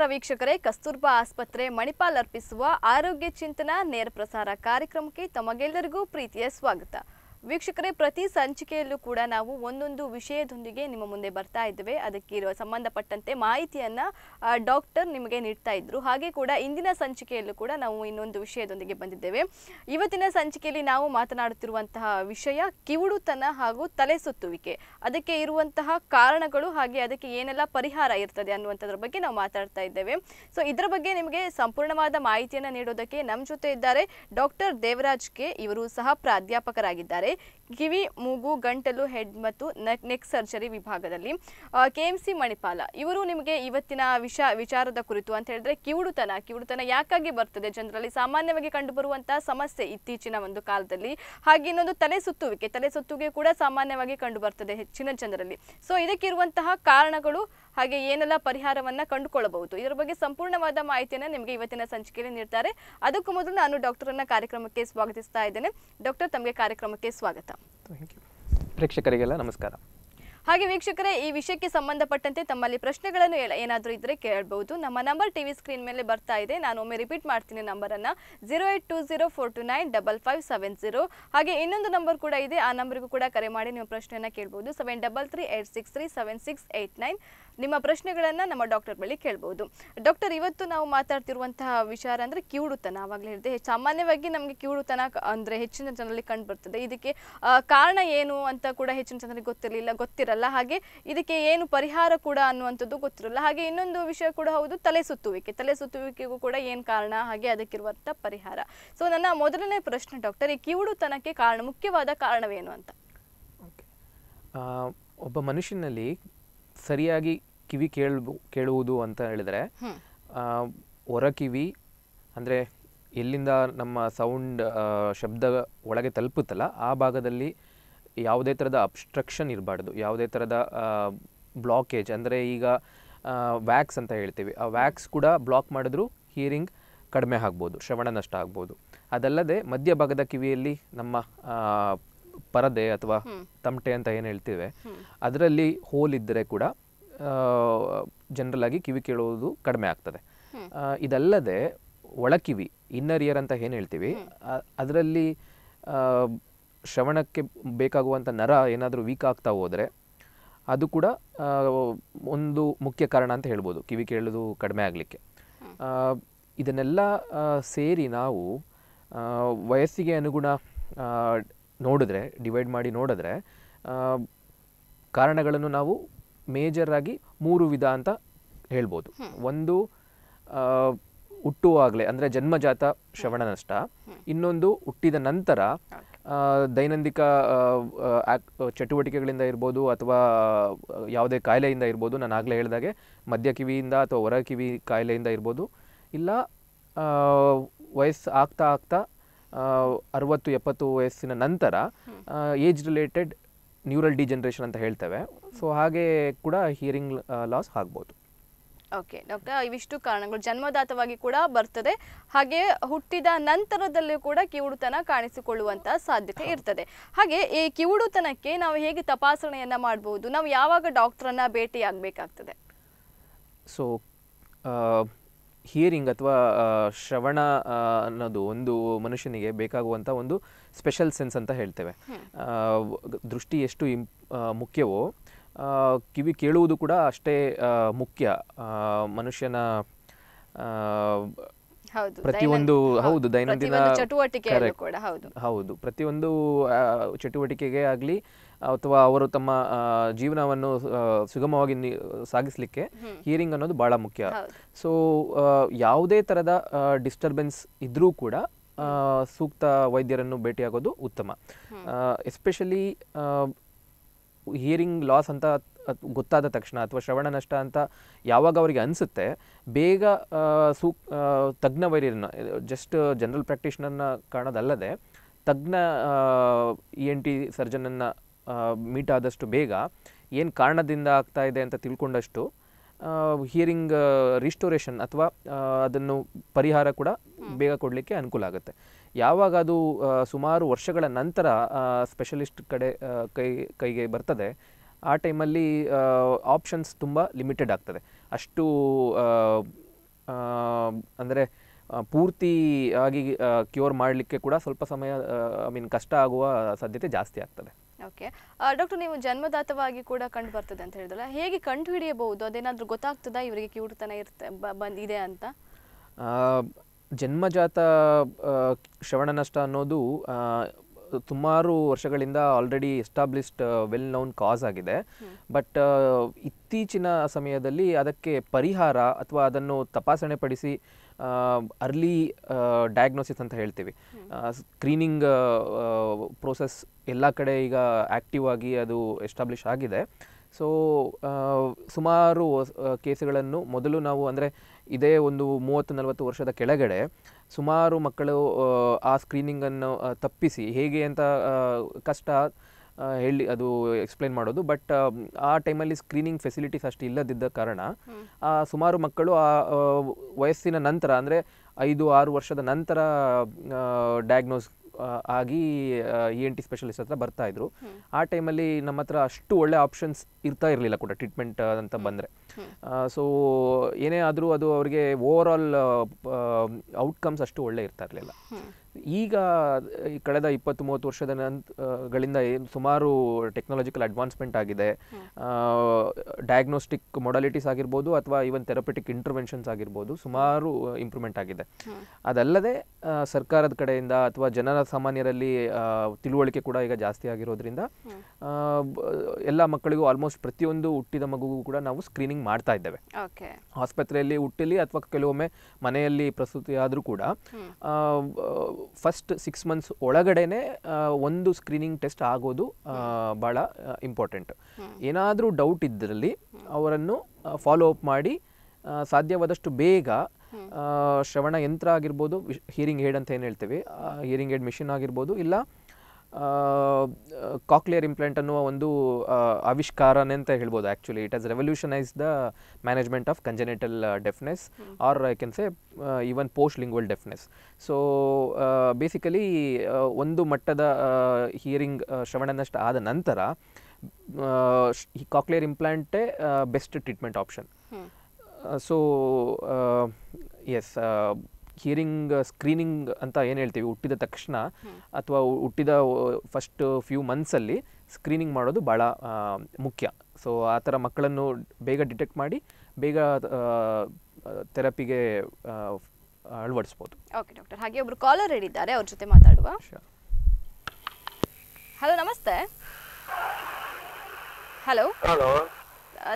ನಮಸ್ಕಾರ ವೀಕ್ಷಕರೇ ಕಸ್ತೂರ್ಬಾ ಆಸ್ಪತ್ರೆ ಮಣಿಪಾಲ್ ಅರ್ಪಿಸುವ ಆರೋಗ್ಯ ಚಿಂತನ ನೇರ ಪ್ರಸಾರ ಕಾರ್ಯಕ್ರಮಕ್ಕೆ ತಮಗೆಲ್ಲರಿಗೂ ಪ್ರೀತಿಯ ಸ್ವಾಗತ ವೀಕ್ಷಕರೇ ಪ್ರತಿ ಸಂಚಿಕೆಯಲ್ಲೂ ಕೂಡ ನಾವು ಒಂದೊಂದು ವಿಷಯದೊಂದಿಗೆ ನಿಮ್ಮ ಮುಂದೆ ಬರ್ತಾ ಇದ್ದೇವೆ ಅದಕ್ಕೆ ಇರುವ ಸಂಬಂಧಪಟ್ಟಂತೆ ಮಾಹಿತಿಯನ್ನ ಡಾಕ್ಟರ್ ನಿಮಗೆ ನೀಡ್ತಾ ಇದ್ರು ಹಾಗೆ ಕೂಡ ಇಂದಿನ ಸಂಚಿಕೆಯಲ್ಲೂ ಕೂಡ ನಾವು ಇನ್ನೊಂದು ವಿಷಯದೊಂದಿಗೆ ಬಂದಿದ್ದೇವೆ ಇವತ್ತಿನ ಸಂಚಿಕೆಯಲ್ಲಿ ನಾವು ಮಾತನಾಡುತ್ತಿರುವಂತಹ ವಿಷಯ ಕಿವುಡುತನ ಹಾಗೂ ತಲೆ ಸುತ್ತುವಿಕೆ ಅದಕ್ಕೆ ಇರುವಂತಹ ಕಾರಣಗಳು ಹಾಗೆ ಅದಕ್ಕೆ ಏನೆಲ್ಲ ಪರಿಹಾರ ಇರ್ತದೆ ಅನ್ನುವಂಥದ್ರ ಬಗ್ಗೆ ನಾವು ಮಾತಾಡ್ತಾ ಇದ್ದೇವೆ ಸೊ ಇದರ ಬಗ್ಗೆ ನಿಮಗೆ ಸಂಪೂರ್ಣವಾದ ಮಾಹಿತಿಯನ್ನು ನೀಡೋದಕ್ಕೆ ನಮ್ಮ ಜೊತೆ ಇದ್ದಾರೆ ಡಾಕ್ಟರ್ ದೇವರಾಜ್ ಕೆ ಇವರು ಸಹ ಪ್ರಾಧ್ಯಾಪಕರಾಗಿದ್ದಾರೆ ಮಾಡಿದ್ದಾರೆ ಕಿವಿ ಮೂಗು ಗಂಟಲು ಹೆಡ್ ಮತ್ತು ನೆಕ್ ಸರ್ಜರಿ ವಿಭಾಗದಲ್ಲಿ ಕೆ ಸಿ ಮಣಿಪಾಲ ಇವರು ನಿಮಗೆ ಇವತ್ತಿನ ವಿಷ ವಿಚಾರದ ಕುರಿತು ಅಂತ ಹೇಳಿದ್ರೆ ಕಿವುಡುತನ ಕಿವುಡುತನ ಯಾಕಾಗಿ ಬರ್ತದೆ ಜನರಲ್ಲಿ ಸಾಮಾನ್ಯವಾಗಿ ಕಂಡುಬರುವಂತಹ ಸಮಸ್ಯೆ ಇತ್ತೀಚಿನ ಒಂದು ಕಾಲದಲ್ಲಿ ಹಾಗೆ ಇನ್ನೊಂದು ತಲೆ ಸುತ್ತುವಿಕೆ ತಲೆ ಸುತ್ತುವಿಕೆ ಕೂಡ ಸಾಮಾನ್ಯವಾಗಿ ಕಂಡು ಬರ್ತದೆ ಹೆಚ್ಚಿನ ಜನರಲ್ಲಿ ಸೊ ಇದಕ್ಕಿರುವಂತಹ ಕಾರಣಗಳು ಹಾಗೆ ಏನೆಲ್ಲ ಪರಿಹಾರವನ್ನ ಕಂಡುಕೊಳ್ಳಬಹುದು ಇದರ ಬಗ್ಗೆ ಸಂಪೂರ್ಣವಾದ ಮಾಹಿತಿಯನ್ನ ನಿಮಗೆ ಇವತ್ತಿನ ಸಂಚಿಕೆಯಲ್ಲಿ ನೀಡ್ತಾರೆ ಅದಕ್ಕೂ ಮೊದಲು ನಾನು ಡಾಕ್ಟರ್ ಅನ್ನ ಕಾರ್ಯಕ್ರಮಕ್ಕೆ ಸ್ವಾಗತಿಸ್ತಾ ಇದ್ದೇನೆ ಡಾಕ್ಟರ್ ತಮಗೆ ಕಾರ್ಯಕ್ರಮಕ್ಕೆ ಸ್ವಾಗತ ಪ್ರೇಕ್ಷಕರಿಗೆಲ್ಲ ನಮಸ್ಕಾರ ಹಾಗೆ ವೀಕ್ಷಕರೇ ಈ ವಿಷಯಕ್ಕೆ ಸಂಬಂಧಪಟ್ಟಂತೆ ತಮ್ಮಲ್ಲಿ ಪ್ರಶ್ನೆಗಳನ್ನು ಏನಾದರೂ ಇದ್ದರೆ ಕೇಳಬಹುದು ನಮ್ಮ ನಂಬರ್ ಟಿವಿ ಸ್ಕ್ರೀನ್ ಮೇಲೆ ಬರ್ತಾ ಇದೆ ನಾನು ಒಮ್ಮೆ ರಿಪೀಟ್ ಮಾಡ್ತೀನಿ ನಂಬರನ್ನು zero two zero four nine double five seven zero ಹಾಗೆ ಇನ್ನೊಂದು ನಂಬರ್ ಕೂಡ ಇದೆ ಆ ನಂಬರ್ಗೂ ಕೂಡ ಕರೆ ಮಾಡಿ ನಿಮ್ಮ ಪ್ರಶ್ನೆಯನ್ನು ಕೇಳಬಹುದು seven double six seven six nine ನಿಮ್ಮ ಪ್ರಶ್ನೆಗಳನ್ನ ನಮ್ಮ ಡಾಕ್ಟರ್ ಬಳಿ ಕೇಳಬಹುದು ಡಾಕ್ಟರ್ ಇವತ್ತು ನಾವು ಮಾತಾಡ್ತಿರುವಂತಹ ವಿಚಾರ ಅಂದ್ರೆ ಕ್ಯೂಡುತನ ಆವಾಗಲೇ ಹೇಳಿದೆ ಸಾಮಾನ್ಯವಾಗಿ ನಮಗೆ ಕ್ಯೂಡುತನ ಅಂದ್ರೆ ಹೆಚ್ಚಿನ ಜನರಲ್ಲಿ ಕಂಡು ಬರ್ತದೆ ಇದಕ್ಕೆ ಕಾರಣ ಏನು ಅಂತ ಕೂಡ ಹೆಚ್ಚಿನ ಜನರಿಗೆ ಗೊತ್ತಿರಲಿಲ್ಲ ಗೊತ್ತಿರಲ್ಲ ಗೊತ್ತಿರಲ್ಲ ಹಾಗೆ ಇದಕ್ಕೆ ಏನು ಪರಿಹಾರ ಕೂಡ ಅನ್ನುವಂಥದ್ದು ಗೊತ್ತಿರಲ್ಲ ಹಾಗೆ ಇನ್ನೊಂದು ವಿಷಯ ಕೂಡ ಹೌದು ತಲೆ ಸುತ್ತುವಿಕೆ ತಲೆ ಸುತ್ತುವಿಕೆಗೂ ಕೂಡ ಏನು ಕಾರಣ ಹಾಗೆ ಅದಕ್ಕಿರುವಂಥ ಪರಿಹಾರ ಸೊ ನನ್ನ ಮೊದಲನೇ ಪ್ರಶ್ನೆ ಡಾಕ್ಟರ್ ಈ ಕಿವುಡುತನಕ್ಕೆ ಕಾರಣ ಮುಖ್ಯವಾದ ಕಾರಣವೇನು ಅಂತ ಒಬ್ಬ ಮನುಷ್ಯನಲ್ಲಿ ಸರಿಯಾಗಿ ಕಿವಿ ಕೇಳಬು ಕೇಳುವುದು ಅಂತ ಹೇಳಿದರೆ ಹೊರ ಕಿವಿ ಅಂದರೆ ಎಲ್ಲಿಂದ ನಮ್ಮ ಸೌಂಡ್ ಶಬ್ದ ಒಳಗೆ ತಲುಪುತ್ತಲ್ಲ ಆ ಭಾಗದಲ್ಲಿ ಯಾವುದೇ ಥರದ ಅಬ್ಸ್ಟ್ರಕ್ಷನ್ ಇರಬಾರ್ದು ಯಾವುದೇ ಥರದ ಬ್ಲಾಕೇಜ್ ಅಂದರೆ ಈಗ ವ್ಯಾಕ್ಸ್ ಅಂತ ಹೇಳ್ತೀವಿ ಆ ವ್ಯಾಕ್ಸ್ ಕೂಡ ಬ್ಲಾಕ್ ಮಾಡಿದ್ರೂ ಹಿಯರಿಂಗ್ ಕಡಿಮೆ ಆಗ್ಬೋದು ಶ್ರವಣ ನಷ್ಟ ಆಗ್ಬೋದು ಅದಲ್ಲದೆ ಮಧ್ಯಭಾಗದ ಕಿವಿಯಲ್ಲಿ ನಮ್ಮ ಪರದೆ ಅಥವಾ ತಮಟೆ ಅಂತ ಏನು ಹೇಳ್ತೀವಿ ಅದರಲ್ಲಿ ಹೋಲ್ ಇದ್ದರೆ ಕೂಡ ಜನರಲ್ ಆಗಿ ಕಿವಿ ಕೇಳುವುದು ಕಡಿಮೆ ಆಗ್ತದೆ ಇದಲ್ಲದೆ ಒಳಕಿವಿ ಇನ್ನರ್ ಇಯರ್ ಅಂತ ಏನು ಹೇಳ್ತೀವಿ ಅದರಲ್ಲಿ ಶ್ರವಣಕ್ಕೆ ಬೇಕಾಗುವಂಥ ನರ ಏನಾದರೂ ವೀಕ್ ಆಗ್ತಾ ಹೋದರೆ ಅದು ಕೂಡ ಒಂದು ಮುಖ್ಯ ಕಾರಣ ಅಂತ ಹೇಳ್ಬೋದು ಕಿವಿ ಕೇಳೋದು ಕಡಿಮೆ ಆಗಲಿಕ್ಕೆ ಇದನ್ನೆಲ್ಲ ಸೇರಿ ನಾವು ವಯಸ್ಸಿಗೆ ಅನುಗುಣ ನೋಡಿದ್ರೆ ಡಿವೈಡ್ ಮಾಡಿ ನೋಡಿದ್ರೆ ಕಾರಣಗಳನ್ನು ನಾವು ಮೇಜರಾಗಿ ಮೂರು ವಿಧ ಅಂತ ಹೇಳ್ಬೋದು ಒಂದು ಹುಟ್ಟುವಾಗಲೇ ಅಂದರೆ ಜನ್ಮಜಾತ ಶ್ರವಣ ನಷ್ಟ ಇನ್ನೊಂದು ಹುಟ್ಟಿದ ನಂತರ ದೈನಂದಿಕ ಚಟುವಟಿಕೆಗಳಿಂದ ಇರ್ಬೋದು ಅಥವಾ ಯಾವುದೇ ಕಾಯಿಲೆಯಿಂದ ಇರ್ಬೋದು ನಾನು ಆಗಲೇ ಹೇಳಿದಾಗೆ ಮದ್ಯ ಕಿವಿಯಿಂದ ಅಥವಾ ಹೊರ ಕಿವಿ ಕಾಯಿಲೆಯಿಂದ ಇರ್ಬೋದು ಇಲ್ಲ ವಯಸ್ಸು ಆಗ್ತಾ ಆಗ್ತಾ ಅರವತ್ತು ಎಪ್ಪತ್ತು ವಯಸ್ಸಿನ ನಂತರ ಏಜ್ ರಿಲೇಟೆಡ್ ನ್ಯೂರಲ್ ಡಿಜನ್ರೇಷನ್ ಅಂತ ಹೇಳ್ತೇವೆ ಸೊ ಹಾಗೆ ಕೂಡ ಹಿಯರಿಂಗ್ ಲಾಸ್ ಆಗ್ಬೋದು ಓಕೆ ಡಾಕ್ಟರ್ ಇವಿಷ್ಟು ಕಾರಣಗಳು ಜನ್ಮದಾತವಾಗಿ ಕೂಡ ಬರ್ತದೆ ಹಾಗೆ ಹುಟ್ಟಿದ ನಂತರದಲ್ಲೂ ಕೂಡ ಕಿವುಡುತನ ಕಾಣಿಸಿಕೊಳ್ಳುವಂತಹ ಸಾಧ್ಯತೆ ಇರ್ತದೆ ಹಾಗೆ ಈ ಕಿವುಡುತನಕ್ಕೆ ನಾವು ಹೇಗೆ ತಪಾಸಣೆಯನ್ನ ಮಾಡಬಹುದು ನಾವು ಯಾವಾಗ ಡಾಕ್ಟ್ರನ್ನ ಭೇಟಿ ಆಗಬೇಕಾಗ್ತದೆ ಸೊ ಹಿಯರಿಂಗ್ ಅಥವಾ ಶ್ರವಣ ಅನ್ನೋದು ಒಂದು ಮನುಷ್ಯನಿಗೆ ಬೇಕಾಗುವಂಥ ಒಂದು ಸ್ಪೆಷಲ್ ಸೆನ್ಸ್ ಅಂತ ಹೇಳ್ತೇವೆ ದೃಷ್ಟಿ ಎಷ್ಟು ಮುಖ್ಯವೋ ಕಿವಿ ಕೇಳುವುದು ಕೂಡ ಅಷ್ಟೇ ಮುಖ್ಯ ಮನುಷ್ಯನ ಪ್ರತಿಯೊಂದು ಹೌದು ದೈನಂದಿನ ಚಟುವಟಿಕೆ ಹೌದು ಪ್ರತಿಯೊಂದು ಚಟುವಟಿಕೆಗೆ ಆಗಲಿ ಅಥವಾ ಅವರು ತಮ್ಮ ಜೀವನವನ್ನು ಸುಗಮವಾಗಿ ಸಾಗಿಸ್ಲಿಕ್ಕೆ ಹಿಯರಿಂಗ್ ಅನ್ನೋದು ಬಹಳ ಮುಖ್ಯ ಸೊ ಯಾವುದೇ ತರದ ಡಿಸ್ಟರ್ಬೆನ್ಸ್ ಇದ್ರೂ ಕೂಡ ಸೂಕ್ತ ವೈದ್ಯರನ್ನು ಭೇಟಿಯಾಗೋದು ಉತ್ತಮ ಎಸ್ಪೆಷಲಿ ಹಿಯರಿಂಗ್ ಲಾಸ್ ಅಂತ ಗೊತ್ತಾದ ತಕ್ಷಣ ಅಥವಾ ಶ್ರವಣ ನಷ್ಟ ಅಂತ ಯಾವಾಗ ಅವರಿಗೆ ಅನಿಸುತ್ತೆ ಬೇಗ ಸೂ ತಜ್ಞ ವೈದ್ಯರನ್ನ ಜಸ್ಟ್ ಜನರಲ್ ಪ್ರಾಕ್ಟೀಷನರ್ನ ಕಾಣೋದಲ್ಲದೆ ತಜ್ಞ ಇ ಎನ್ ಟಿ ಸರ್ಜನನ್ನು ಮೀಟ್ ಆದಷ್ಟು ಬೇಗ ಏನು ಕಾರಣದಿಂದ ಆಗ್ತಾ ಇದೆ ಅಂತ ತಿಳ್ಕೊಂಡಷ್ಟು ಹಿಯರಿಂಗ್ ರಿಸ್ಟೋರೇಷನ್ ಅಥವಾ ಅದನ್ನು ಪರಿಹಾರ ಕೂಡ ಬೇಗ ಕೊಡಲಿಕ್ಕೆ ಅನುಕೂಲ ಆಗುತ್ತೆ ಯಾವಾಗ ಅದು ಸುಮಾರು ವರ್ಷಗಳ ನಂತರ ಸ್ಪೆಷಲಿಸ್ಟ್ ಕಡೆ ಕೈ ಕೈಗೆ ಬರ್ತದೆ ಆ ಟೈಮಲ್ಲಿ ಆಪ್ಷನ್ಸ್ ತುಂಬ ಲಿಮಿಟೆಡ್ ಆಗ್ತದೆ ಅಷ್ಟು ಅಂದರೆ ಪೂರ್ತಿ ಆಗಿ ಕ್ಯೂರ್ ಮಾಡಲಿಕ್ಕೆ ಕೂಡ ಸ್ವಲ್ಪ ಸಮಯ ಐ ಮೀನ್ ಕಷ್ಟ ಆಗುವ ಸಾಧ್ಯತೆ ಜಾಸ್ತಿ ಆಗ್ತದೆ ಓಕೆ ಡಾಕ್ಟರ್ ನೀವು ಜನ್ಮದಾತವಾಗಿ ಕೂಡ ಕಂಡು ಬರ್ತದೆ ಅಂತ ಹೇಳಿದ್ರಲ್ಲ ಹೇಗೆ ಕಂಡು ಹಿಡಿಯಬಹುದು ಅದೇನಾದರೂ ಗೊತ್ತಾಗ್ತದಾ ಇವರಿಗೆ ಕಿವುಡುತನ ಇರ್ತ ಬಂದಿದೆ ಅಂತ ಜನ್ಮಜಾತ ಶ್ರವಣ ನಷ್ಟ ಅನ್ನೋದು ಸುಮಾರು ವರ್ಷಗಳಿಂದ already established well known cause ಆಗಿದೆ ಬಟ್ ಇತ್ತೀಚಿನ ಸಮಯದಲ್ಲಿ ಅದಕ್ಕೆ ಪರಿಹಾರ ಅಥವಾ ಅದನ್ನು ತಪಾಸಣೆ ಪಡಿಸಿ ಅರ್ಲಿ ಡಯಾಗ್ನೋಸಿಸ್ ಅಂತ ಹೇಳ್ತೀವಿ ಸ್ಕ್ರೀನಿಂಗ್ ಪ್ರೋಸೆಸ್ ಎಲ್ಲ ಕಡೆ ಈಗ ಆ್ಯಕ್ಟಿವ್ ಆಗಿ ಅದು ಎಸ್ಟಾಬ್ಲಿಷ್ ಆಗಿದೆ ಸೊ ಸುಮಾರು ಕೇಸ್ಗಳನ್ನು ಮೊದಲು ನಾವು ಅಂದರೆ ಇದೇ ಒಂದು ಮೂವತ್ತು ನಲವತ್ತು ವರ್ಷದ ಕೆಳಗಡೆ ಸುಮಾರು ಮಕ್ಕಳು ಆ ಸ್ಕ್ರೀನಿಂಗನ್ನು ತಪ್ಪಿಸಿ ಹೇಗೆ ಅಂತ ಕಷ್ಟ ಹೇಳಿ ಅದು ಎಕ್ಸ್ಪ್ಲೈನ್ ಮಾಡೋದು ಬಟ್ ಆ ಟೈಮಲ್ಲಿ ಸ್ಕ್ರೀನಿಂಗ್ ಫೆಸಿಲಿಟೀಸ್ ಅಷ್ಟು ಇಲ್ಲದಿದ್ದ ಕಾರಣ ಸುಮಾರು ಮಕ್ಕಳು ಆ ವಯಸ್ಸಿನ ನಂತರ ಅಂದರೆ ಐದು ಆರು ವರ್ಷದ ನಂತರ ಡಯಾಗ್ನೋಸ್ ಆಗಿ ಇ ಎನ್ ಟಿ ಸ್ಪೆಷಲಿಸ್ಟ್ ಹತ್ರ ಬರ್ತಾ ಇದ್ರು ಆ ಟೈಮಲ್ಲಿ ನಮ್ಮ ಹತ್ರ ಅಷ್ಟು ಒಳ್ಳೆ ಆಪ್ಷನ್ಸ್ ಇರ್ತಾ ಇರಲಿಲ್ಲ ಕೂಡ ಟ್ರೀಟ್ಮೆಂಟ್ ಅಂತ ಬಂದರೆ ಸೊ ಏನೇ ಆದರೂ ಅದು ಅವರಿಗೆ ಓವರ್ ಆಲ್ ಔಟ್ಕಮ್ಸ್ ಅಷ್ಟು ಒಳ್ಳೆ ಇರ್ತಾ ಇರಲಿಲ್ಲ ಈಗ ಕಳೆದ ಇಪ್ಪತ್ತು ಮೂವತ್ತು ವರ್ಷದ ಗಳಿಂದ ಸುಮಾರು ಟೆಕ್ನಾಲಜಿಕಲ್ ಅಡ್ವಾನ್ಸ್ಮೆಂಟ್ ಆಗಿದೆ ಡಯಾಗ್ನೋಸ್ಟಿಕ್ ಮೊಡಾಲಿಟೀಸ್ ಆಗಿರ್ಬೋದು ಅಥವಾ ಈವನ್ ಥೆರಪಿಟಿಕ್ ಇಂಟರ್ವೆನ್ಷನ್ಸ್ ಆಗಿರ್ಬೋದು ಸುಮಾರು ಇಂಪ್ರೂವ್ಮೆಂಟ್ ಆಗಿದೆ ಅದಲ್ಲದೆ ಸರ್ಕಾರದ ಕಡೆಯಿಂದ ಅಥವಾ ಜನರ ಸಾಮಾನ್ಯರಲ್ಲಿ ತಿಳುವಳಿಕೆ ಕೂಡ ಈಗ ಜಾಸ್ತಿ ಆಗಿರೋದ್ರಿಂದ ಎಲ್ಲ ಮಕ್ಕಳಿಗೂ ಆಲ್ಮೋಸ್ಟ್ ಪ್ರತಿಯೊಂದು ಹುಟ್ಟಿದ ಮಗುಗೂ ಕೂಡ ನಾವು ಸ್ಕ್ರೀನಿಂಗ್ ಮಾಡ್ತಾ ಇದ್ದೇವೆ ಆಸ್ಪತ್ರೆಯಲ್ಲಿ ಹುಟ್ಟಿಲಿ ಅಥವಾ ಕೆಲವೊಮ್ಮೆ ಮನೆಯಲ್ಲಿ ಪ್ರಸ್ತುತಿ ಆದರೂ ಕೂಡ ಫಸ್ಟ್ ಸಿಕ್ಸ್ ಮಂತ್ಸ್ ಒಳಗಡೆನೆ ಒಂದು ಸ್ಕ್ರೀನಿಂಗ್ ಟೆಸ್ಟ್ ಆಗೋದು ಭಾಳ ಇಂಪಾರ್ಟೆಂಟ್ ಏನಾದರೂ ಡೌಟ್ ಇದ್ದರಲ್ಲಿ ಅವರನ್ನು ಫಾಲೋ ಅಪ್ ಮಾಡಿ ಸಾಧ್ಯವಾದಷ್ಟು ಬೇಗ ಶ್ರವಣ ಯಂತ್ರ ಆಗಿರ್ಬೋದು ಹಿಯರಿಂಗ್ ಏಡ್ ಅಂತ ಏನು ಹೇಳ್ತೀವಿ ಹಿಯರಿಂಗ್ ಏಡ್ ಮಿಷಿನ್ ಆಗಿರ್ಬೋದು ಇಲ್ಲ ಕಾಕ್ಲಿಯರ್ ಇಂಪ್ಲಾಂಟ್ ಅನ್ನುವ ಒಂದು ಆವಿಷ್ಕಾರನೆ ಅಂತ ಹೇಳ್ಬೋದು actually it has revolutionised the management of congenital deafness or I can say even post lingual deafness so basically ಒಂದು ಮಟ್ಟದ ಹಿಯರಿಂಗ್ ಶ್ರವಣನಷ್ಟ ಆದ ನಂತರ ಈ ಕಾಕ್ಲಿಯರ್ ಇಂಪ್ಲಾಂಟೇ best treatment option so as hearing screening uh, ಅಂತ ಏನು ಹೇಳ್ತೀವಿ ಹುಟ್ಟಿದ ತಕ್ಷಣ ಅಥವಾ ಹುಟ್ಟಿದ ಫಸ್ಟ್ ಫ್ಯೂ ಮಂತ್ಸಲ್ಲಿ ಸ್ಕ್ರೀನಿಂಗ್ ಮಾಡೋದು ಭಾಳ ಮುಖ್ಯ ಸೊ ಆ ಥರ ಮಕ್ಕಳನ್ನು ಬೇಗ ಡಿಟೆಕ್ಟ್ ಮಾಡಿ ಬೇಗ ಥೆರಪಿಗೆ ಅಳವಡಿಸ್ಬೋದು ಓಕೆ ಡಾಕ್ಟರ್ ಹಾಗೆ ಒಬ್ಬರು ಕಾಲರ್ ಹೇಳಿದ್ದಾರೆ ಅವ್ರ ಜೊತೆ ಮಾತಾಡುವ ಹಲೋ ನಮಸ್ತೆ ಹಲೋ ಹಲೋ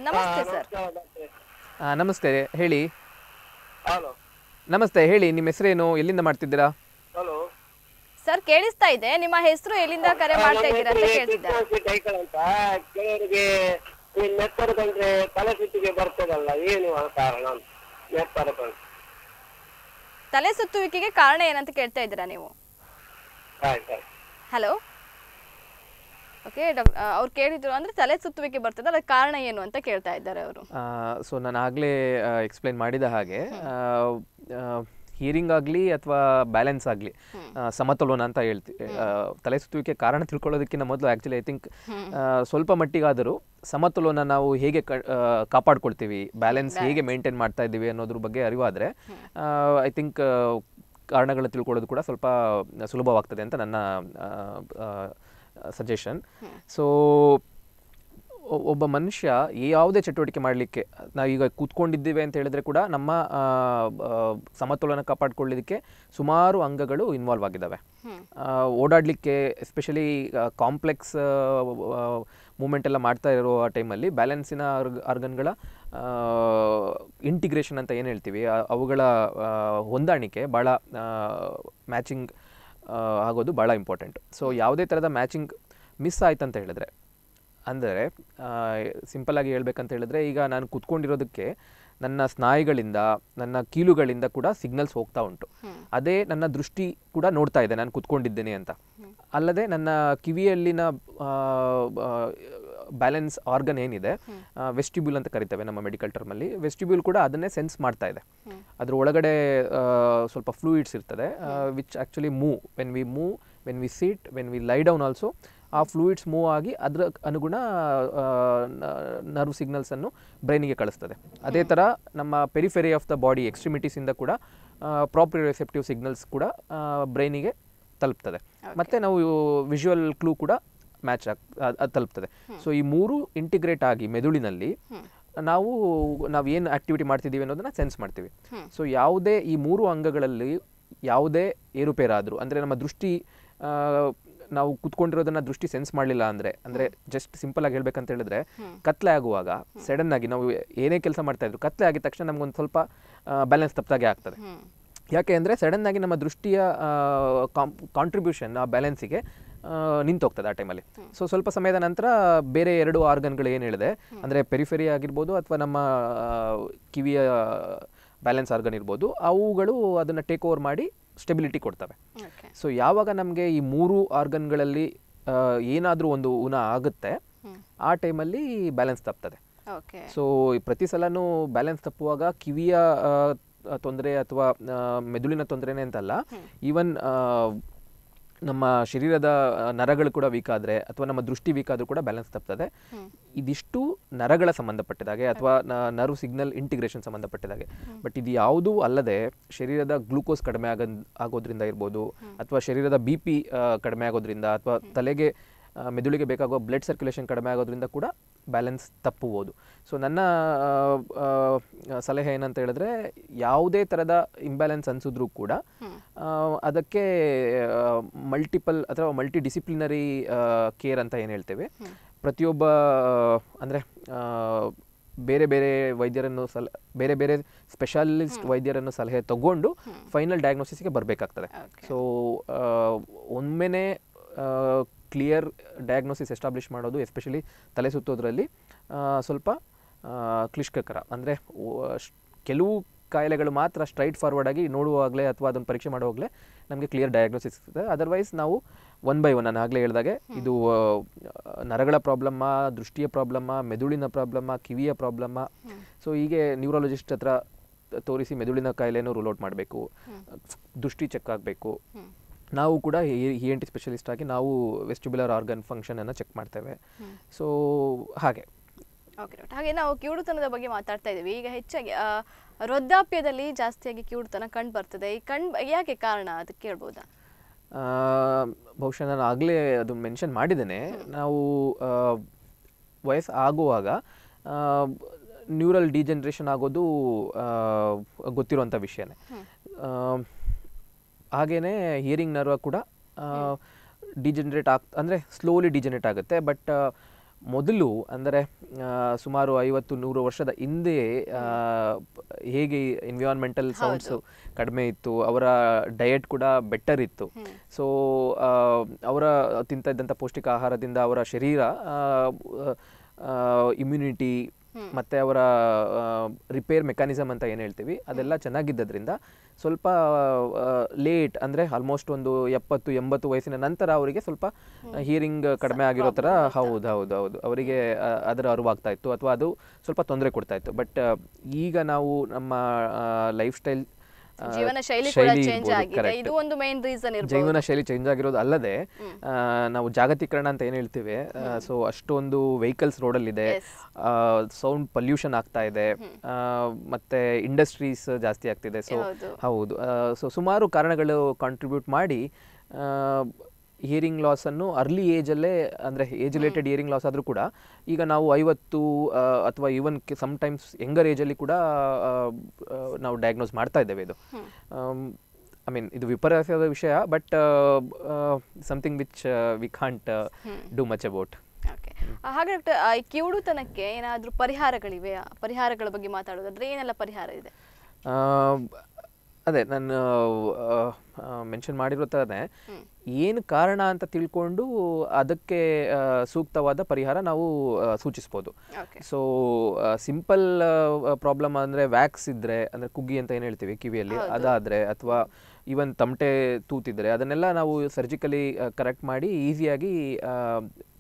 ನಮಸ್ತೆ ಸರ್ ನಮಸ್ತೆ ಹೇಳಿ ಹಲೋ ನಮಸ್ತೆ ಹೇಳಿ ನಿಮ್ಮ ಏನು ಎಲ್ಲಿಂದ ಮಾಡ್ತಿದ್ದೀರಾ ಹಲೋ ಸರ್ ಕೇಳಿಸ್ತಾ ಇದೆ ನಿಮ್ಮ ಹೆಸರು ಎಲ್ಲಿಂದ ಕರೆ ಮಾಡ್ತಾ ಇದ್ದೀರಾ ಅಂತ ಕೇಳ್ತಿದ್ದೆ ತಲೆ ಬರ್ತದಲ್ಲ ಏನು ಕಾರಣ ನೆತ್ತರ ತಲೆ ಸುತ್ತುವಿಕೆಗೆ ಕಾರಣ ಏನಂತ ಕೇಳ್ತಾ ಇದ್ದೀರಾ ನೀವು ಹಲೋ ಓಕೆ ಅವ್ರು ಕೇಳಿದ್ರು ಅಂದ್ರೆ ತಲೆ ಸುತ್ತುವಿಕೆ ಬರ್ತದೆ ಅದಕ್ಕೆ ಕಾರಣ ಏನು ಅಂತ ಕೇಳ್ತಾ ಇದ್ದಾರೆ ಅವರು ಸೊ ನಾನು ಆಗಲೇ ಎಕ್ಸ್ಪ್ಲೈನ್ ಮಾಡಿದ ಹಾಗೆ ಹೀರಿಂಗ್ ಆಗಲಿ ಅಥವಾ ಬ್ಯಾಲೆನ್ಸ್ ಆಗಲಿ ಸಮತೋಲನ ಅಂತ ಹೇಳ್ತೀವಿ ತಲೆ ಸುತ್ತುವಿಕೆ ಕಾರಣ ತಿಳ್ಕೊಳ್ಳೋದಕ್ಕಿಂತ ಮೊದಲು ಆ್ಯಕ್ಚುಲಿ ಐ ಥಿಂಕ್ ಸ್ವಲ್ಪ ಮಟ್ಟಿಗಾದರೂ ಸಮತೋಲನ ನಾವು ಹೇಗೆ ಕಾಪಾಡ್ಕೊಳ್ತೀವಿ ಬ್ಯಾಲೆನ್ಸ್ ಹೇಗೆ ಮೇಂಟೈನ್ ಮಾಡ್ತಾ ಇದ್ದೀವಿ ಅನ್ನೋದ್ರ ಬಗ್ಗೆ ಅರಿವಾದರೆ ಐ ಥಿಂಕ್ ಕಾರಣಗಳನ್ನ ತಿಳ್ಕೊಳ್ಳೋದು ಕೂಡ ಸ್ವಲ್ಪ ಸುಲಭವಾಗ್ತದೆ ಅಂತ ನನ್ನ ಸಜೆಷನ್ ಸೊ hmm. ಒಬ್ಬ ಮನುಷ್ಯ ಯಾವುದೇ ಚಟುವಟಿಕೆ ಮಾಡಲಿಕ್ಕೆ ನಾವೀಗ ಕೂತ್ಕೊಂಡಿದ್ದೇವೆ ಅಂತ ಹೇಳಿದ್ರೆ ಕೂಡ ನಮ್ಮ ಸಮತೋಲನ ಕಾಪಾಡಿಕೊಳ್ಳೋದಕ್ಕೆ ಸುಮಾರು ಅಂಗಗಳು ಇನ್ವಾಲ್ವ್ ಆಗಿದ್ದಾವೆ ಓಡಾಡಲಿಕ್ಕೆ ಎಸ್ಪೆಷಲಿ ಕಾಂಪ್ಲೆಕ್ಸ್ ಮೂಮೆಂಟ್ ಎಲ್ಲ ಮಾಡ್ತಾ ಇರೋ ಟೈಮಲ್ಲಿ ಬ್ಯಾಲೆನ್ಸಿನ ಆರ್ಗನ್ಗಳ ಇಂಟಿಗ್ರೇಷನ್ ಅಂತ ಏನು ಹೇಳ್ತೀವಿ ಅವುಗಳ ಹೊಂದಾಣಿಕೆ ಭಾಳ ಮ್ಯಾಚಿಂಗ್ ಆಗೋದು ಭಾಳ ಇಂಪಾರ್ಟೆಂಟ್ ಸೊ ಯಾವುದೇ ಥರದ ಮ್ಯಾಚಿಂಗ್ ಮಿಸ್ ಆಯ್ತು ಅಂತ ಹೇಳಿದ್ರೆ ಅಂದರೆ ಸಿಂಪಲಾಗಿ ಹೇಳ್ಬೇಕಂತ ಹೇಳಿದ್ರೆ ಈಗ ನಾನು ಕೂತ್ಕೊಂಡಿರೋದಕ್ಕೆ ನನ್ನ ಸ್ನಾಯುಗಳಿಂದ ನನ್ನ ಕೀಲುಗಳಿಂದ ಕೂಡ ಸಿಗ್ನಲ್ಸ್ ಹೋಗ್ತಾ ಉಂಟು ಅದೇ ನನ್ನ ದೃಷ್ಟಿ ಕೂಡ ನೋಡ್ತಾ ಇದೆ ನಾನು ಕುತ್ಕೊಂಡಿದ್ದೇನೆ ಅಂತ ಅಲ್ಲದೆ ನನ್ನ ಕಿವಿಯಲ್ಲಿನ ಬ್ಯಾಲೆನ್ಸ್ ಆರ್ಗನ್ ಏನಿದೆ ವೆಸ್ಟಿಬ್ಯೂಲ್ ಅಂತ ಕರಿತೇವೆ ನಮ್ಮ ಮೆಡಿಕಲ್ ಟರ್ಮಲ್ಲಿ ವೆಸ್ಟಿಬ್ಯೂಲ್ ಕೂಡ ಅದನ್ನೇ ಸೆನ್ಸ್ ಮಾಡ್ತಾ ಇದೆ ಅದರ ಒಳಗಡೆ ಸ್ವಲ್ಪ ಫ್ಲೂಯಿಡ್ಸ್ ಇರ್ತದೆ which actually move when we move when we seat when we lie down also ಆ ಫ್ಲೂಯಿಡ್ಸ್ ಮೂವ್ ಆಗಿ ಅದರ ಅನುಗುಣ ನರ್ವ್ ಸಿಗ್ನಲ್ಸನ್ನು ಬ್ರೈನಿಗೆ ಕಳಿಸ್ತದೆ ಅದೇ ಥರ ನಮ್ಮ ಪೆರಿಫೆರಿ ಆಫ್ ದ ಬಾಡಿ ಎಕ್ಸ್ಟ್ರಿಮಿಟೀಸಿಂದ ಕೂಡ ಪ್ರಾಪರ್ ರಿಸೆಪ್ಟಿವ್ ಸಿಗ್ನಲ್ಸ್ ಕೂಡ ಬ್ರೈನಿಗೆ ತಲುಪ್ತದೆ ಮತ್ತು ನಾವು ವಿಜುವಲ್ ಕ್ಲೂ ಕೂಡ ಮ್ಯಾಚ್ ತಲುಪ್ತದೆ ಸೊ ಈ ಮೂರು ಇಂಟಿಗ್ರೇಟ್ ಆಗಿ ಮೆದುಳಿನಲ್ಲಿ ನಾವು ನಾವು ಏನು ಆಕ್ಟಿವಿಟಿ ಮಾಡ್ತಿದ್ದೀವಿ ಅನ್ನೋದನ್ನ ಸೆನ್ಸ್ ಮಾಡ್ತೀವಿ ಸೊ ಯಾವುದೇ ಈ ಮೂರು ಅಂಗಗಳಲ್ಲಿ ಯಾವುದೇ ಏರುಪೇರಾದರೂ ಅಂದರೆ ನಮ್ಮ ದೃಷ್ಟಿ ನಾವು ಕುತ್ಕೊಂಡಿರೋದನ್ನ ದೃಷ್ಟಿ ಸೆನ್ಸ್ ಮಾಡಲಿಲ್ಲ ಅಂದರೆ ಅಂದರೆ ಜಸ್ಟ್ ಸಿಂಪಲ್ ಆಗಿ ಹೇಳ್ಬೇಕಂತ ಹೇಳಿದ್ರೆ ಕತ್ಲೆ ಆಗುವಾಗ ಸಡನ್ ಆಗಿ ನಾವು ಏನೇ ಕೆಲಸ ಮಾಡ್ತಾ ಇದ್ರು ಕತ್ಲೆ ಆಗಿದ ತಕ್ಷಣ ಒಂದು ಸ್ವಲ್ಪ ಬ್ಯಾಲೆನ್ಸ್ ತಪ್ಪದಾಗೆ ಆಗ್ತದೆ ಯಾಕೆ ಅಂದರೆ ಸಡನ್ನಾಗಿ ನಮ್ಮ ದೃಷ್ಟಿಯ ಕಾಂಟ್ರಿಬ್ಯೂಷನ್ ಆ ಬ್ಯಾಲೆನ್ಸಿಗೆ ನಿಂತೋಗ್ತದೆ ಆ ಟೈಮಲ್ಲಿ ಸೊ ಸ್ವಲ್ಪ ಸಮಯದ ನಂತರ ಬೇರೆ ಎರಡು ಆರ್ಗನ್ಗಳು ಏನು ಹೇಳಿದೆ ಅಂದರೆ ಪೆರಿಫೆರಿ ಆಗಿರ್ಬೋದು ಅಥವಾ ನಮ್ಮ ಕಿವಿಯ ಬ್ಯಾಲೆನ್ಸ್ ಆರ್ಗನ್ ಇರ್ಬೋದು ಅವುಗಳು ಅದನ್ನು ಟೇಕ್ ಓವರ್ ಮಾಡಿ ಸ್ಟೆಬಿಲಿಟಿ ಕೊಡ್ತವೆ ಸೊ ಯಾವಾಗ ನಮಗೆ ಈ ಮೂರು ಆರ್ಗನ್ಗಳಲ್ಲಿ ಏನಾದರೂ ಒಂದು ಉನ ಆಗುತ್ತೆ ಆ ಟೈಮಲ್ಲಿ ಬ್ಯಾಲೆನ್ಸ್ ತಪ್ತದೆ ಸೊ ಪ್ರತಿ ಸಲನೂ ಬ್ಯಾಲೆನ್ಸ್ ತಪ್ಪುವಾಗ ಕಿವಿಯ ತೊಂದರೆ ಅಥವಾ ಮೆದುಳಿನ ತೊಂದರೆನೇ ಅಂತಲ್ಲ ಈವನ್ ನಮ್ಮ ಶರೀರದ ನರಗಳು ಕೂಡ ವೀಕ್ ಆದರೆ ಅಥವಾ ನಮ್ಮ ದೃಷ್ಟಿ ವೀಕ್ ಆದರೂ ಕೂಡ ಬ್ಯಾಲೆನ್ಸ್ ತಪ್ತದೆ ಇದಿಷ್ಟು ನರಗಳ ಸಂಬಂಧಪಟ್ಟಿದ್ದಾಗೆ ಅಥವಾ ನರ್ವ್ ಸಿಗ್ನಲ್ ಇಂಟಿಗ್ರೇಷನ್ ಸಂಬಂಧಪಟ್ಟಿದ್ದಾಗೆ ಬಟ್ ಇದು ಯಾವುದೂ ಅಲ್ಲದೆ ಶರೀರದ ಗ್ಲೂಕೋಸ್ ಕಡಿಮೆ ಆಗ ಆಗೋದ್ರಿಂದ ಇರ್ಬೋದು ಅಥವಾ ಶರೀರದ ಬಿ ಪಿ ಕಡಿಮೆ ಆಗೋದ್ರಿಂದ ಅಥವಾ ತಲೆಗೆ ಮೆದುಳಿಗೆ ಬೇಕಾಗುವ ಬ್ಲಡ್ ಸರ್ಕ್ಯುಲೇಷನ್ ಕಡಿಮೆ ಆಗೋದ್ರಿಂದ ಕೂಡ ಬ್ಯಾಲೆನ್ಸ್ ತಪ್ಪುವುದು ಸೊ ನನ್ನ ಸಲಹೆ ಏನಂತ ಹೇಳಿದ್ರೆ ಯಾವುದೇ ಥರದ ಇಂಬ್ಯಾಲೆನ್ಸ್ ಅನಿಸಿದ್ರೂ ಕೂಡ ಅದಕ್ಕೆ ಮಲ್ಟಿಪಲ್ ಅಥವಾ ಮಲ್ಟಿ ಡಿಸಿಪ್ಲಿನರಿ ಕೇರ್ ಅಂತ ಏನು ಹೇಳ್ತೇವೆ ಪ್ರತಿಯೊಬ್ಬ ಅಂದರೆ ಬೇರೆ ಬೇರೆ ವೈದ್ಯರನ್ನು ಸಲ ಬೇರೆ ಬೇರೆ ಸ್ಪೆಷಾಲಿಸ್ಟ್ ವೈದ್ಯರನ್ನು ಸಲಹೆ ತಗೊಂಡು ಫೈನಲ್ ಡಯಾಗ್ನೋಸಿಸ್ಗೆ ಬರಬೇಕಾಗ್ತದೆ ಸೊ ಒಮ್ಮೆನೇ ಕ್ಲಿಯರ್ ಡಯಾಗ್ನೋಸಿಸ್ ಎಸ್ಟಾಬ್ಲಿಷ್ ಮಾಡೋದು ಎಸ್ಪೆಷಲಿ ತಲೆ ಸುತ್ತೋದ್ರಲ್ಲಿ ಸ್ವಲ್ಪ ಕ್ಲಿಷ್ಕಕರ ಅಂದರೆ ಕೆಲವು ಕಾಯಿಲೆಗಳು ಮಾತ್ರ ಸ್ಟ್ರೈಟ್ ಫಾರ್ವರ್ಡ್ ಆಗಿ ನೋಡುವಾಗಲೇ ಅಥವಾ ಅದನ್ನು ಪರೀಕ್ಷೆ ಮಾಡುವಾಗಲೇ ನಮಗೆ ಕ್ಲಿಯರ್ ಡಯಾಗ್ನೋಸಿಸ್ ಸಿಗ್ತದೆ ಅದರ್ವೈಸ್ ನಾವು ಒನ್ ಬೈ ಒನ್ ನಾನು ಆಗಲೇ ಹೇಳಿದಾಗೆ ಇದು ನರಗಳ ಪ್ರಾಬ್ಲಮ್ಮ ದೃಷ್ಟಿಯ ಪ್ರಾಬ್ಲಮ್ಮ ಮೆದುಳಿನ ಪ್ರಾಬ್ಲಮ್ಮ ಕಿವಿಯ ಪ್ರಾಬ್ಲಮ್ಮ ಸೊ ಹೀಗೆ ನ್ಯೂರಾಲಜಿಸ್ಟ್ ಹತ್ರ ತೋರಿಸಿ ಮೆದುಳಿನ ಕಾಯಿಲೆನೂ ರೂಲ್ ಔಟ್ ಮಾಡಬೇಕು ದೃಷ್ಟಿ ಚೆಕ್ ಆಗಬೇಕು ನಾವು ಕೂಡ ಇ ಎನ್ ಟಿ ಸ್ಪೆಷಲಿಸ್ಟ್ ಆಗಿ ನಾವು ವೆಸ್ಟಿಬ್ಯುಲರ್ ಆರ್ಗನ್ ಫಂಕ್ಷನ್ ಅನ್ನು ಚೆಕ್ ಮಾಡ್ತೇವೆ ಸೊ ಹಾಗೆ ಓಕೆ ಹಾಗೆ ನಾವು ಕಿವುಡುತನದ ಬಗ್ಗೆ ಮಾತಾಡ್ತಾ ಇದ್ದೀವಿ ಈಗ ಹೆಚ್ಚಾಗಿ ವೃದ್ಧಾಪ್ಯದಲ್ಲಿ ಜಾಸ್ತಿಯಾಗಿ ಕಿವುಡುತನ ಕಂಡು ಬರ್ತದೆ ಈ ಕಂಡು ಯಾಕೆ ಕಾರಣ ಅದಕ್ಕೆ ಕೇಳ್ಬೋದಾ ಬಹುಶಃ ನಾನು ಆಗಲೇ ಅದು ಮೆನ್ಷನ್ ಮಾಡಿದ್ದೇನೆ ನಾವು ವಯಸ್ಸು ಆಗುವಾಗ ನ್ಯೂರಲ್ ಡಿಜನ್ರೇಷನ್ ಆಗೋದು ಗೊತ್ತಿರುವಂಥ ವಿಷಯನೇ ಹಾಗೆಯೇ ಹಿಯರಿಂಗ್ ನರ್ವ ಕೂಡ ಡಿಜನರೇಟ್ ಆಗ್ ಅಂದರೆ ಸ್ಲೋಲಿ ಡಿಜನರೇಟ್ ಆಗುತ್ತೆ ಬಟ್ ಮೊದಲು ಅಂದರೆ ಸುಮಾರು ಐವತ್ತು ನೂರು ವರ್ಷದ ಹಿಂದೆ ಹೇಗೆ ಎನ್ವಿರಾನ್ಮೆಂಟಲ್ ಸೌಂಡ್ಸ್ ಕಡಿಮೆ ಇತ್ತು ಅವರ ಡಯಟ್ ಕೂಡ ಬೆಟರ್ ಇತ್ತು ಸೊ ಅವರ ತಿಂತ ಇದ್ದಂಥ ಪೌಷ್ಟಿಕ ಆಹಾರದಿಂದ ಅವರ ಶರೀರ ಇಮ್ಯುನಿಟಿ ಮತ್ತೆ ಅವರ ರಿಪೇರ್ ಮೆಕ್ಯಾನಿಸಮ್ ಅಂತ ಏನು ಹೇಳ್ತೀವಿ ಅದೆಲ್ಲ ಚೆನ್ನಾಗಿದ್ದರಿಂದ ಸ್ವಲ್ಪ ಲೇಟ್ ಅಂದ್ರೆ ಆಲ್ಮೋಸ್ಟ್ ಒಂದು ಎಪ್ಪತ್ತು ಎಂಬತ್ತು ವಯಸ್ಸಿನ ನಂತರ ಅವರಿಗೆ ಸ್ವಲ್ಪ ಹಿಯರಿಂಗ್ ಕಡಿಮೆ ಆಗಿರೋ ಥರ ಹೌದು ಹೌದು ಹೌದು ಅವರಿಗೆ ಅದರ ಅರಿವಾಗ್ತಾ ಇತ್ತು ಅಥವಾ ಅದು ಸ್ವಲ್ಪ ತೊಂದರೆ ಕೊಡ್ತಾ ಇತ್ತು ಬಟ್ ಈಗ ನಾವು ನಮ್ಮ ಲೈಫ್ ಸ್ಟೈಲ್ ಜೀವನ ಶೈಲಿ ಚೇಂಜ್ ಇದು ಒಂದು ರೀಸನ್ ಜೀವನ ಶೈಲಿ ಚೇಂಜ್ ಆಗಿರೋದು ಅಲ್ಲದೆ ನಾವು ಜಾಗತೀಕರಣ ಅಂತ ಏನ್ ಹೇಳ್ತೀವಿ ಸೊ ಅಷ್ಟೊಂದು ವೆಹಿಕಲ್ಸ್ ರೋಡ್ ಅಲ್ಲಿ ಇದೆ ಸೌಂಡ್ ಪೊಲ್ಯೂಷನ್ ಆಗ್ತಾ ಇದೆ ಮತ್ತೆ ಇಂಡಸ್ಟ್ರೀಸ್ ಜಾಸ್ತಿ ಆಗ್ತಿದೆ ಸೊ ಹೌದು ಸೊ ಸುಮಾರು ಕಾರಣಗಳು ಕಾಂಟ್ರಿಬ್ಯೂಟ್ ಮಾಡಿ ಹಿಯರಿಂಗ್ ಲಾಸನ್ನು ಅರ್ಲಿ ಏಜಲ್ಲೇ ಅಂದರೆ ಏಜ್ ರಿಲೇಟೆಡ್ ಹಿಯರಿಂಗ್ ಲಾಸ್ ಆದರೂ ಕೂಡ ಈಗ ನಾವು ಐವತ್ತು ಅಥವಾ ಈವನ್ ಟೈಮ್ಸ್ ಯಂಗರ್ ಏಜಲ್ಲಿ ಕೂಡ ನಾವು ಡಯಾಗ್ನೋಸ್ ಮಾಡ್ತಾ ಇದ್ದೇವೆ ಇದು ಐ ಮೀನ್ ಇದು ವಿಪರ್ಯಾಸದ ವಿಷಯ but something which we can't do much about ಹಾಗೆ ಡಾಕ್ಟರ್ ಈ ಕಿವುಡುತನಕ್ಕೆ ಏನಾದರೂ ಪರಿಹಾರಗಳಿವೆ ಪರಿಹಾರಗಳ ಬಗ್ಗೆ ಮಾತಾಡೋದಾದ್ರೆ ಏನೆಲ್ಲ ಪರಿಹಾರ ಇದೆ ಅದೇ ನಾನು ಮೆನ್ಷನ್ ಮಾಡಿರೋ ಥರನೇ ಏನು ಕಾರಣ ಅಂತ ತಿಳ್ಕೊಂಡು ಅದಕ್ಕೆ ಸೂಕ್ತವಾದ ಪರಿಹಾರ ನಾವು ಸೂಚಿಸ್ಬೋದು ಸೊ ಸಿಂಪಲ್ ಪ್ರಾಬ್ಲಮ್ ಅಂದರೆ ವ್ಯಾಕ್ಸ್ ಇದ್ದರೆ ಅಂದರೆ ಕುಗ್ಗಿ ಅಂತ ಏನು ಹೇಳ್ತೀವಿ ಕಿವಿಯಲ್ಲಿ ಅದಾದರೆ ಅಥವಾ ಈವನ್ ತಮಟೆ ತೂತಿದ್ರೆ ಅದನ್ನೆಲ್ಲ ನಾವು ಸರ್ಜಿಕಲಿ ಕರೆಕ್ಟ್ ಮಾಡಿ ಈಸಿಯಾಗಿ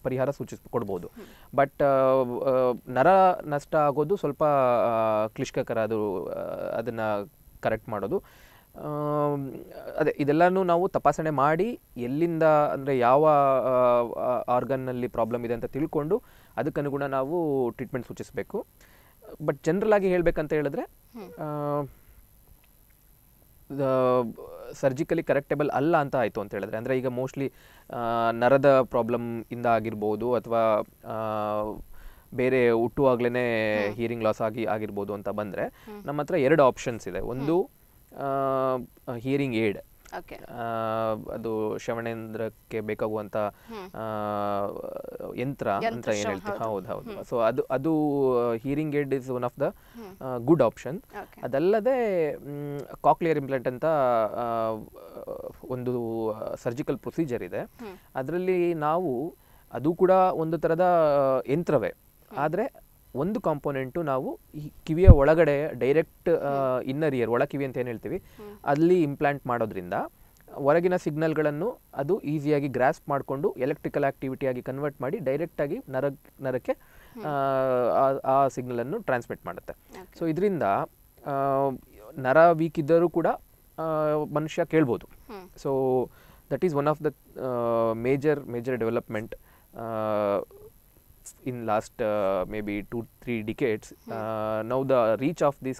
ಪರಿಹಾರ ಸೂಚಿಸ್ ಕೊಡ್ಬೋದು ಬಟ್ ನರ ನಷ್ಟ ಆಗೋದು ಸ್ವಲ್ಪ ಕ್ಲಿಷ್ಟಕರ ಅದು ಅದನ್ನು ಕರೆಕ್ಟ್ ಮಾಡೋದು ಅದೇ ಇದೆಲ್ಲನೂ ನಾವು ತಪಾಸಣೆ ಮಾಡಿ ಎಲ್ಲಿಂದ ಅಂದರೆ ಯಾವ ಆರ್ಗನ್ನಲ್ಲಿ ಪ್ರಾಬ್ಲಮ್ ಇದೆ ಅಂತ ತಿಳ್ಕೊಂಡು ಅದಕ್ಕನುಗುಣ ನಾವು ಟ್ರೀಟ್ಮೆಂಟ್ ಸೂಚಿಸಬೇಕು ಬಟ್ ಜನರಲ್ ಆಗಿ ಹೇಳಬೇಕಂತ ಹೇಳಿದ್ರೆ ಸರ್ಜಿಕಲಿ ಕರೆಕ್ಟೇಬಲ್ ಅಲ್ಲ ಅಂತ ಆಯಿತು ಅಂತ ಹೇಳಿದ್ರೆ ಅಂದರೆ ಈಗ ಮೋಸ್ಟ್ಲಿ ನರದ ಪ್ರಾಬ್ಲಮ್ ಇಂದ ಆಗಿರ್ಬೋದು ಅಥವಾ ಬೇರೆ ಹುಟ್ಟುವಾಗ್ಲೇ ಹಿಯರಿಂಗ್ ಲಾಸ್ ಆಗಿ ಆಗಿರ್ಬೋದು ಅಂತ ಬಂದರೆ ನಮ್ಮ ಹತ್ರ ಎರಡು ಆಪ್ಷನ್ಸ್ ಇದೆ ಒಂದು ಹಿಯರಿಂಗ್ ಏಡ್ ಅದು ಶ್ರವಣೇಂದ್ರಕ್ಕೆ ಬೇಕಾಗುವಂತ ಯಂತ್ರ ಅಂತ ಏನ್ ಹೇಳ್ತೀವಿ ಹೌದು ಹೌದು ಸೊ ಅದು ಅದು hearing aid is one of the good option ಅದಲ್ಲದೆ ಕಾಕ್ಲಿಯರ್ ಇಂಪ್ಲಾಂಟ್ ಅಂತ ಒಂದು ಸರ್ಜಿಕಲ್ ಪ್ರೊಸೀಜರ್ ಇದೆ ಅದರಲ್ಲಿ ನಾವು ಅದು ಕೂಡ ಒಂದು ಥರದ ಯಂತ್ರವೇ ಆದರೆ ಒಂದು ಕಾಂಪೋನೆಂಟು ನಾವು ಈ ಕಿವಿಯ ಒಳಗಡೆ ಡೈರೆಕ್ಟ್ ಇನ್ನರ್ ಇಯರ್ ಒಳ ಕಿವಿ ಅಂತ ಏನು ಹೇಳ್ತೀವಿ ಅಲ್ಲಿ ಇಂಪ್ಲಾಂಟ್ ಮಾಡೋದ್ರಿಂದ ಹೊರಗಿನ ಸಿಗ್ನಲ್ಗಳನ್ನು ಅದು ಈಸಿಯಾಗಿ ಗ್ರಾಸ್ಪ್ ಮಾಡಿಕೊಂಡು ಎಲೆಕ್ಟ್ರಿಕಲ್ ಆ್ಯಕ್ಟಿವಿಟಿಯಾಗಿ ಕನ್ವರ್ಟ್ ಮಾಡಿ ಡೈರೆಕ್ಟಾಗಿ ನರ ನರಕ್ಕೆ ಆ ಸಿಗ್ನಲನ್ನು ಟ್ರಾನ್ಸ್ಮಿಟ್ ಮಾಡುತ್ತೆ ಸೊ ಇದರಿಂದ ನರ ವೀಕ್ ಇದ್ದರೂ ಕೂಡ ಮನುಷ್ಯ ಕೇಳ್ಬೋದು so that is one of the major major development in last uh, maybe two three decades hmm. uh, now the reach of this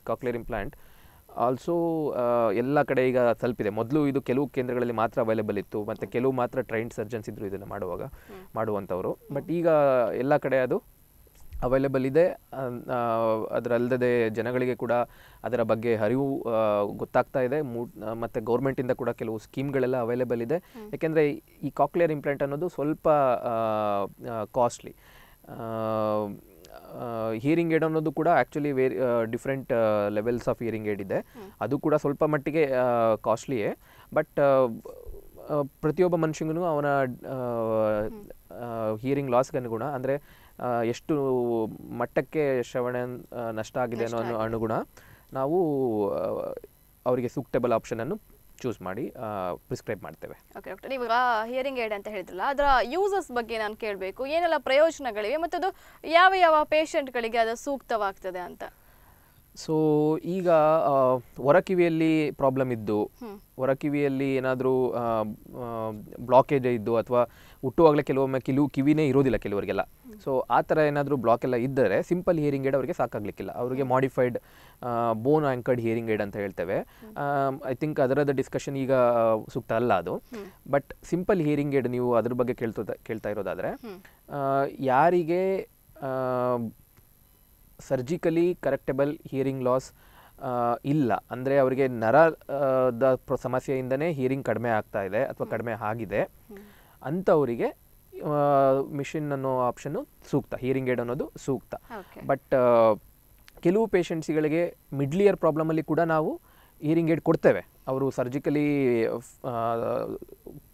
also uh, ಎಲ್ಲ ಕಡೆ ಈಗ ತಲುಪಿದೆ ಮೊದಲು ಇದು ಕೆಲವು ಕೇಂದ್ರಗಳಲ್ಲಿ ಮಾತ್ರ ಅವೈಲೇಬಲ್ ಇತ್ತು ಮತ್ತು ಕೆಲವು ಮಾತ್ರ ಟ್ರೈನ್ಡ್ ಸರ್ಜನ್ಸ್ ಇದ್ದರು ಇದನ್ನು ಮಾಡುವಾಗ ಮಾಡುವಂಥವ್ರು ಬಟ್ ಈಗ ಎಲ್ಲ ಕಡೆ ಅದು ಅವೈಲೇಬಲ್ ಇದೆ ಅದರಲ್ಲದೆ ಜನಗಳಿಗೆ ಕೂಡ ಅದರ ಬಗ್ಗೆ ಅರಿವು ಗೊತ್ತಾಗ್ತಾ ಇದೆ ಮೂ ಮತ್ತು ಗೌರ್ಮೆಂಟಿಂದ ಕೂಡ ಕೆಲವು ಸ್ಕೀಮ್ಗಳೆಲ್ಲ ಅವೈಲೇಬಲ್ ಇದೆ ಯಾಕೆಂದರೆ ಈ ಕಾಕ್ಲಿಯರ್ ಇಂಪ್ಲಾಂಟ್ ಅನ್ನೋದು ಸ್ವಲ್ಪ ಕಾಸ್ಟ್ಲಿ ಹಿಯರಿಂಗ್ ಏಡ್ ಅನ್ನೋದು ಕೂಡ actually very different levels of hearing aid ಇದೆ ಅದು ಕೂಡ ಸ್ವಲ್ಪ ಮಟ್ಟಿಗೆ ಕಾಸ್ಟ್ಲಿಯೇ ಬಟ್ ಪ್ರತಿಯೊಬ್ಬ ಮನುಷ್ಯಗೂ ಅವನ ಹಿಯರಿಂಗ್ ಲಾಸ್ಗೆ ಅನುಗುಣ ಅಂದರೆ ಎಷ್ಟು ಮಟ್ಟಕ್ಕೆ ಶ್ರವಣ ನಷ್ಟ ಆಗಿದೆ ಅನ್ನೋ ಅನುಗುಣ ನಾವು ಅವರಿಗೆ ಸೂಕ್ಟಬಲ್ ಆಪ್ಷನನ್ನು ಚೂಸ್ ಮಾಡಿ ಪ್ರಿಸ್ಕ್ರೈಬ್ ಮಾಡ್ತೇವೆ ಓಕೆ ಡಾಕ್ಟರ್ ಇವಾಗ ಹಿಯರಿಂಗ್ ಏಡ್ ಅಂತ ಹೇಳಿದ್ರಲ್ಲ ಅದರ ಯೂಸಸ್ ಬಗ್ಗೆ ನಾನು ಕೇಳಬೇಕು ಏನೆಲ್ಲ ಪ್ರಯೋಜನಗಳಿವೆ ಮತ್ತು ಅದು ಯಾವ ಯಾವ ಪೇಷಂಟ್ಗಳಿಗೆ ಅದು ಸೂಕ್ತವಾಗ್ತದೆ ಅಂತ ಸೊ ಈಗ ಕಿವಿಯಲ್ಲಿ ಪ್ರಾಬ್ಲಮ್ ಇದ್ದು ಕಿವಿಯಲ್ಲಿ ಏನಾದರೂ ಬ್ಲಾಕೇಜ್ ಇದ್ದು ಅಥವಾ ಹುಟ್ಟುವಾಗಲೇ ಕೆಲವೊಮ್ಮೆ ಕಿಲು ಕಿವಿನೇ ಇರೋದಿಲ್ಲ ಕೆಲವರಿಗೆಲ್ಲ ಸೊ ಆ ಥರ ಏನಾದರೂ ಬ್ಲಾಕ್ ಎಲ್ಲ ಇದ್ದರೆ ಸಿಂಪಲ್ ಹಿಯರಿಂಗ್ ಏಡ್ ಅವರಿಗೆ ಸಾಕಾಗಲಿಕ್ಕಿಲ್ಲ ಅವರಿಗೆ modified bone anchored hearing aid ಅಂತ ಹೇಳ್ತೇವೆ ಐ ಥಿಂಕ್ ಅದರದ ಡಿಸ್ಕಷನ್ ಈಗ ಸೂಕ್ತ ಅಲ್ಲ ಅದು ಬಟ್ ಸಿಂಪಲ್ ಹಿಯರಿಂಗ್ ಏಡ್ ನೀವು ಅದ್ರ ಬಗ್ಗೆ ಕೇಳ್ತಾ ಕೇಳ್ತಾ ಇರೋದಾದರೆ ಯಾರಿಗೆ ಸರ್ಜಿಕಲಿ ಕರೆಕ್ಟೆಬಲ್ ಹಿಯರಿಂಗ್ ಲಾಸ್ ಇಲ್ಲ ಅಂದರೆ ಅವರಿಗೆ ನರದ ಸಮಸ್ಯೆಯಿಂದನೇ ಹಿಯರಿಂಗ್ ಕಡಿಮೆ ಆಗ್ತಾ ಇದೆ ಅಥವಾ ಕಡಿಮೆ ಆಗಿದೆ ಅಂಥವರಿಗೆ ಮಿಷಿನ್ ಅನ್ನೋ ಆಪ್ಷನ್ನು ಸೂಕ್ತ ಹಿಯರಿಂಗ್ ಏಡ್ ಅನ್ನೋದು ಸೂಕ್ತ ಬಟ್ ಕೆಲವು ಪೇಷಂಟ್ಸ್ಗಳಿಗೆ ಮಿಡ್ಲಿಯರ್ ಪ್ರಾಬ್ಲಮಲ್ಲಿ ಕೂಡ ನಾವು ಹಿಯರಿಂಗ್ ಏಡ್ ಕೊಡ್ತೇವೆ ಅವರು ಸರ್ಜಿಕಲಿ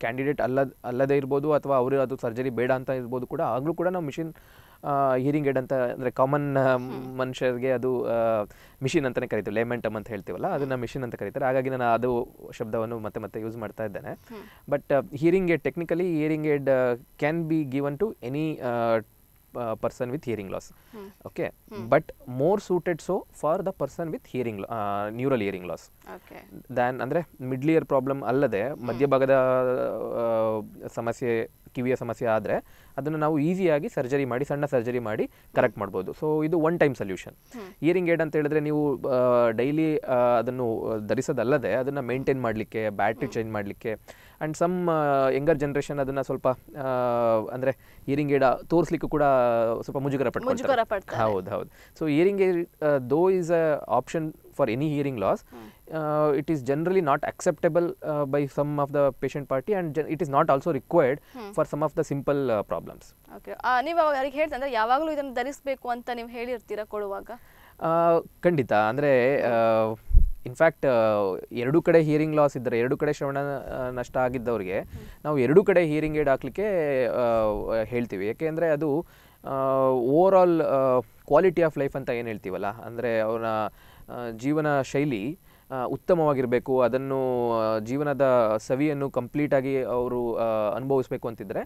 ಕ್ಯಾಂಡಿಡೇಟ್ ಅಲ್ಲದ ಅಲ್ಲದೇ ಇರ್ಬೋದು ಅಥವಾ ಅವರು ಅದು ಸರ್ಜರಿ ಬೇಡ ಅಂತ ಇರ್ಬೋದು ಕೂಡ ಆಗಲೂ ಕೂಡ ನಾವು ಮಿಷಿನ್ ಹಿಯರಿಂಗ್ ಏಡ್ ಅಂತ ಅಂದರೆ ಕಾಮನ್ ಮನುಷ್ಯರಿಗೆ ಅದು ಮಿಷಿನ್ ಅಂತಲೇ ಕರಿತೀವಿ ಲೇಮೆಂಟಮ್ ಅಂತ ಹೇಳ್ತೀವಲ್ಲ ಅದನ್ನು ಮಿಷಿನ್ ಅಂತ ಕರೀತಾರೆ ಹಾಗಾಗಿ ನಾನು ಅದು ಶಬ್ದವನ್ನು ಮತ್ತೆ ಮತ್ತೆ ಯೂಸ್ ಮಾಡ್ತಾ ಇದ್ದೇನೆ but hearing aid technically hearing aid can be given to any person with hearing loss okay but more suited so for the person with hearing neural hearing loss than ಅಂದರೆ ಇಯರ್ ಪ್ರಾಬ್ಲಮ್ ಅಲ್ಲದೆ ಮಧ್ಯಭಾಗದ ಸಮಸ್ಯೆ ಕಿವಿಯ ಸಮಸ್ಯೆ ಆದರೆ ಅದನ್ನು ನಾವು ಈಸಿಯಾಗಿ ಸರ್ಜರಿ ಮಾಡಿ ಸಣ್ಣ ಸರ್ಜರಿ ಮಾಡಿ ಕರೆಕ್ಟ್ ಮಾಡ್ಬೋದು ಸೊ ಇದು one time solution hearing aid ಅಂತ ಹೇಳಿದ್ರೆ ನೀವು ಡೈಲಿ ಅದನ್ನು ಧರಿಸೋದಲ್ಲದೆ ಅದನ್ನು ಮೇಂಟೈನ್ ಮಾಡಲಿಕ್ಕೆ ಬ್ಯಾಟ್ರಿ ಚೇಂಜ್ ಮಾಡಲಿಕ್ಕೆ ಆ್ಯಂಡ್ ಸಮ್ ಯಂಗರ್ ಜನ್ರೇಷನ್ ಅದನ್ನು ಸ್ವಲ್ಪ ಅಂದರೆ ಇಯರಿಂಗ್ ಏಡ ತೋರಿಸ್ಲಿಕ್ಕೂ ಕೂಡ ಸ್ವಲ್ಪ ಮುಜುಗರ ಪಡ್ತಾರೆ ಹೌದು ಹೌದು so hearing aid though is a option for any hearing loss it uh, it not generally by some of the some party the patient party and it is not of the simple for some of the uh, ಹೇಳ್ತಂದ್ರೆ ಯಾವಾಗಲೂ ಇದನ್ನು ಧರಿಸಬೇಕು ಅಂತ ನೀವು ಹೇಳಿರ್ತೀರಾ ಕೊಡುವಾಗ ಖಂಡಿತ ಅಂದರೆ in fact ಎರಡು ಕಡೆ ಹೀರಿಂಗ್ ಲಾಸ್ ಇದ್ದರೆ ಎರಡು ಕಡೆ ಶ್ರವಣ ನಷ್ಟ ಆಗಿದ್ದವ್ರಿಗೆ ನಾವು ಎರಡು ಕಡೆ ಹೀರಿಂಗ್ ಏಡ್ ಹಾಕ್ಲಿಕ್ಕೆ ಹೇಳ್ತೀವಿ ಯಾಕೆಂದರೆ ಅದು overall quality of life ಅಂತ ಏನು ಹೇಳ್ತೀವಲ್ಲ ಅಂದರೆ ಅವರ ಜೀವನ ಶೈಲಿ ಉತ್ತಮವಾಗಿರಬೇಕು ಅದನ್ನು ಜೀವನದ ಸವಿಯನ್ನು ಕಂಪ್ಲೀಟಾಗಿ ಅವರು ಅನುಭವಿಸಬೇಕು ಅಂತಿದ್ದರೆ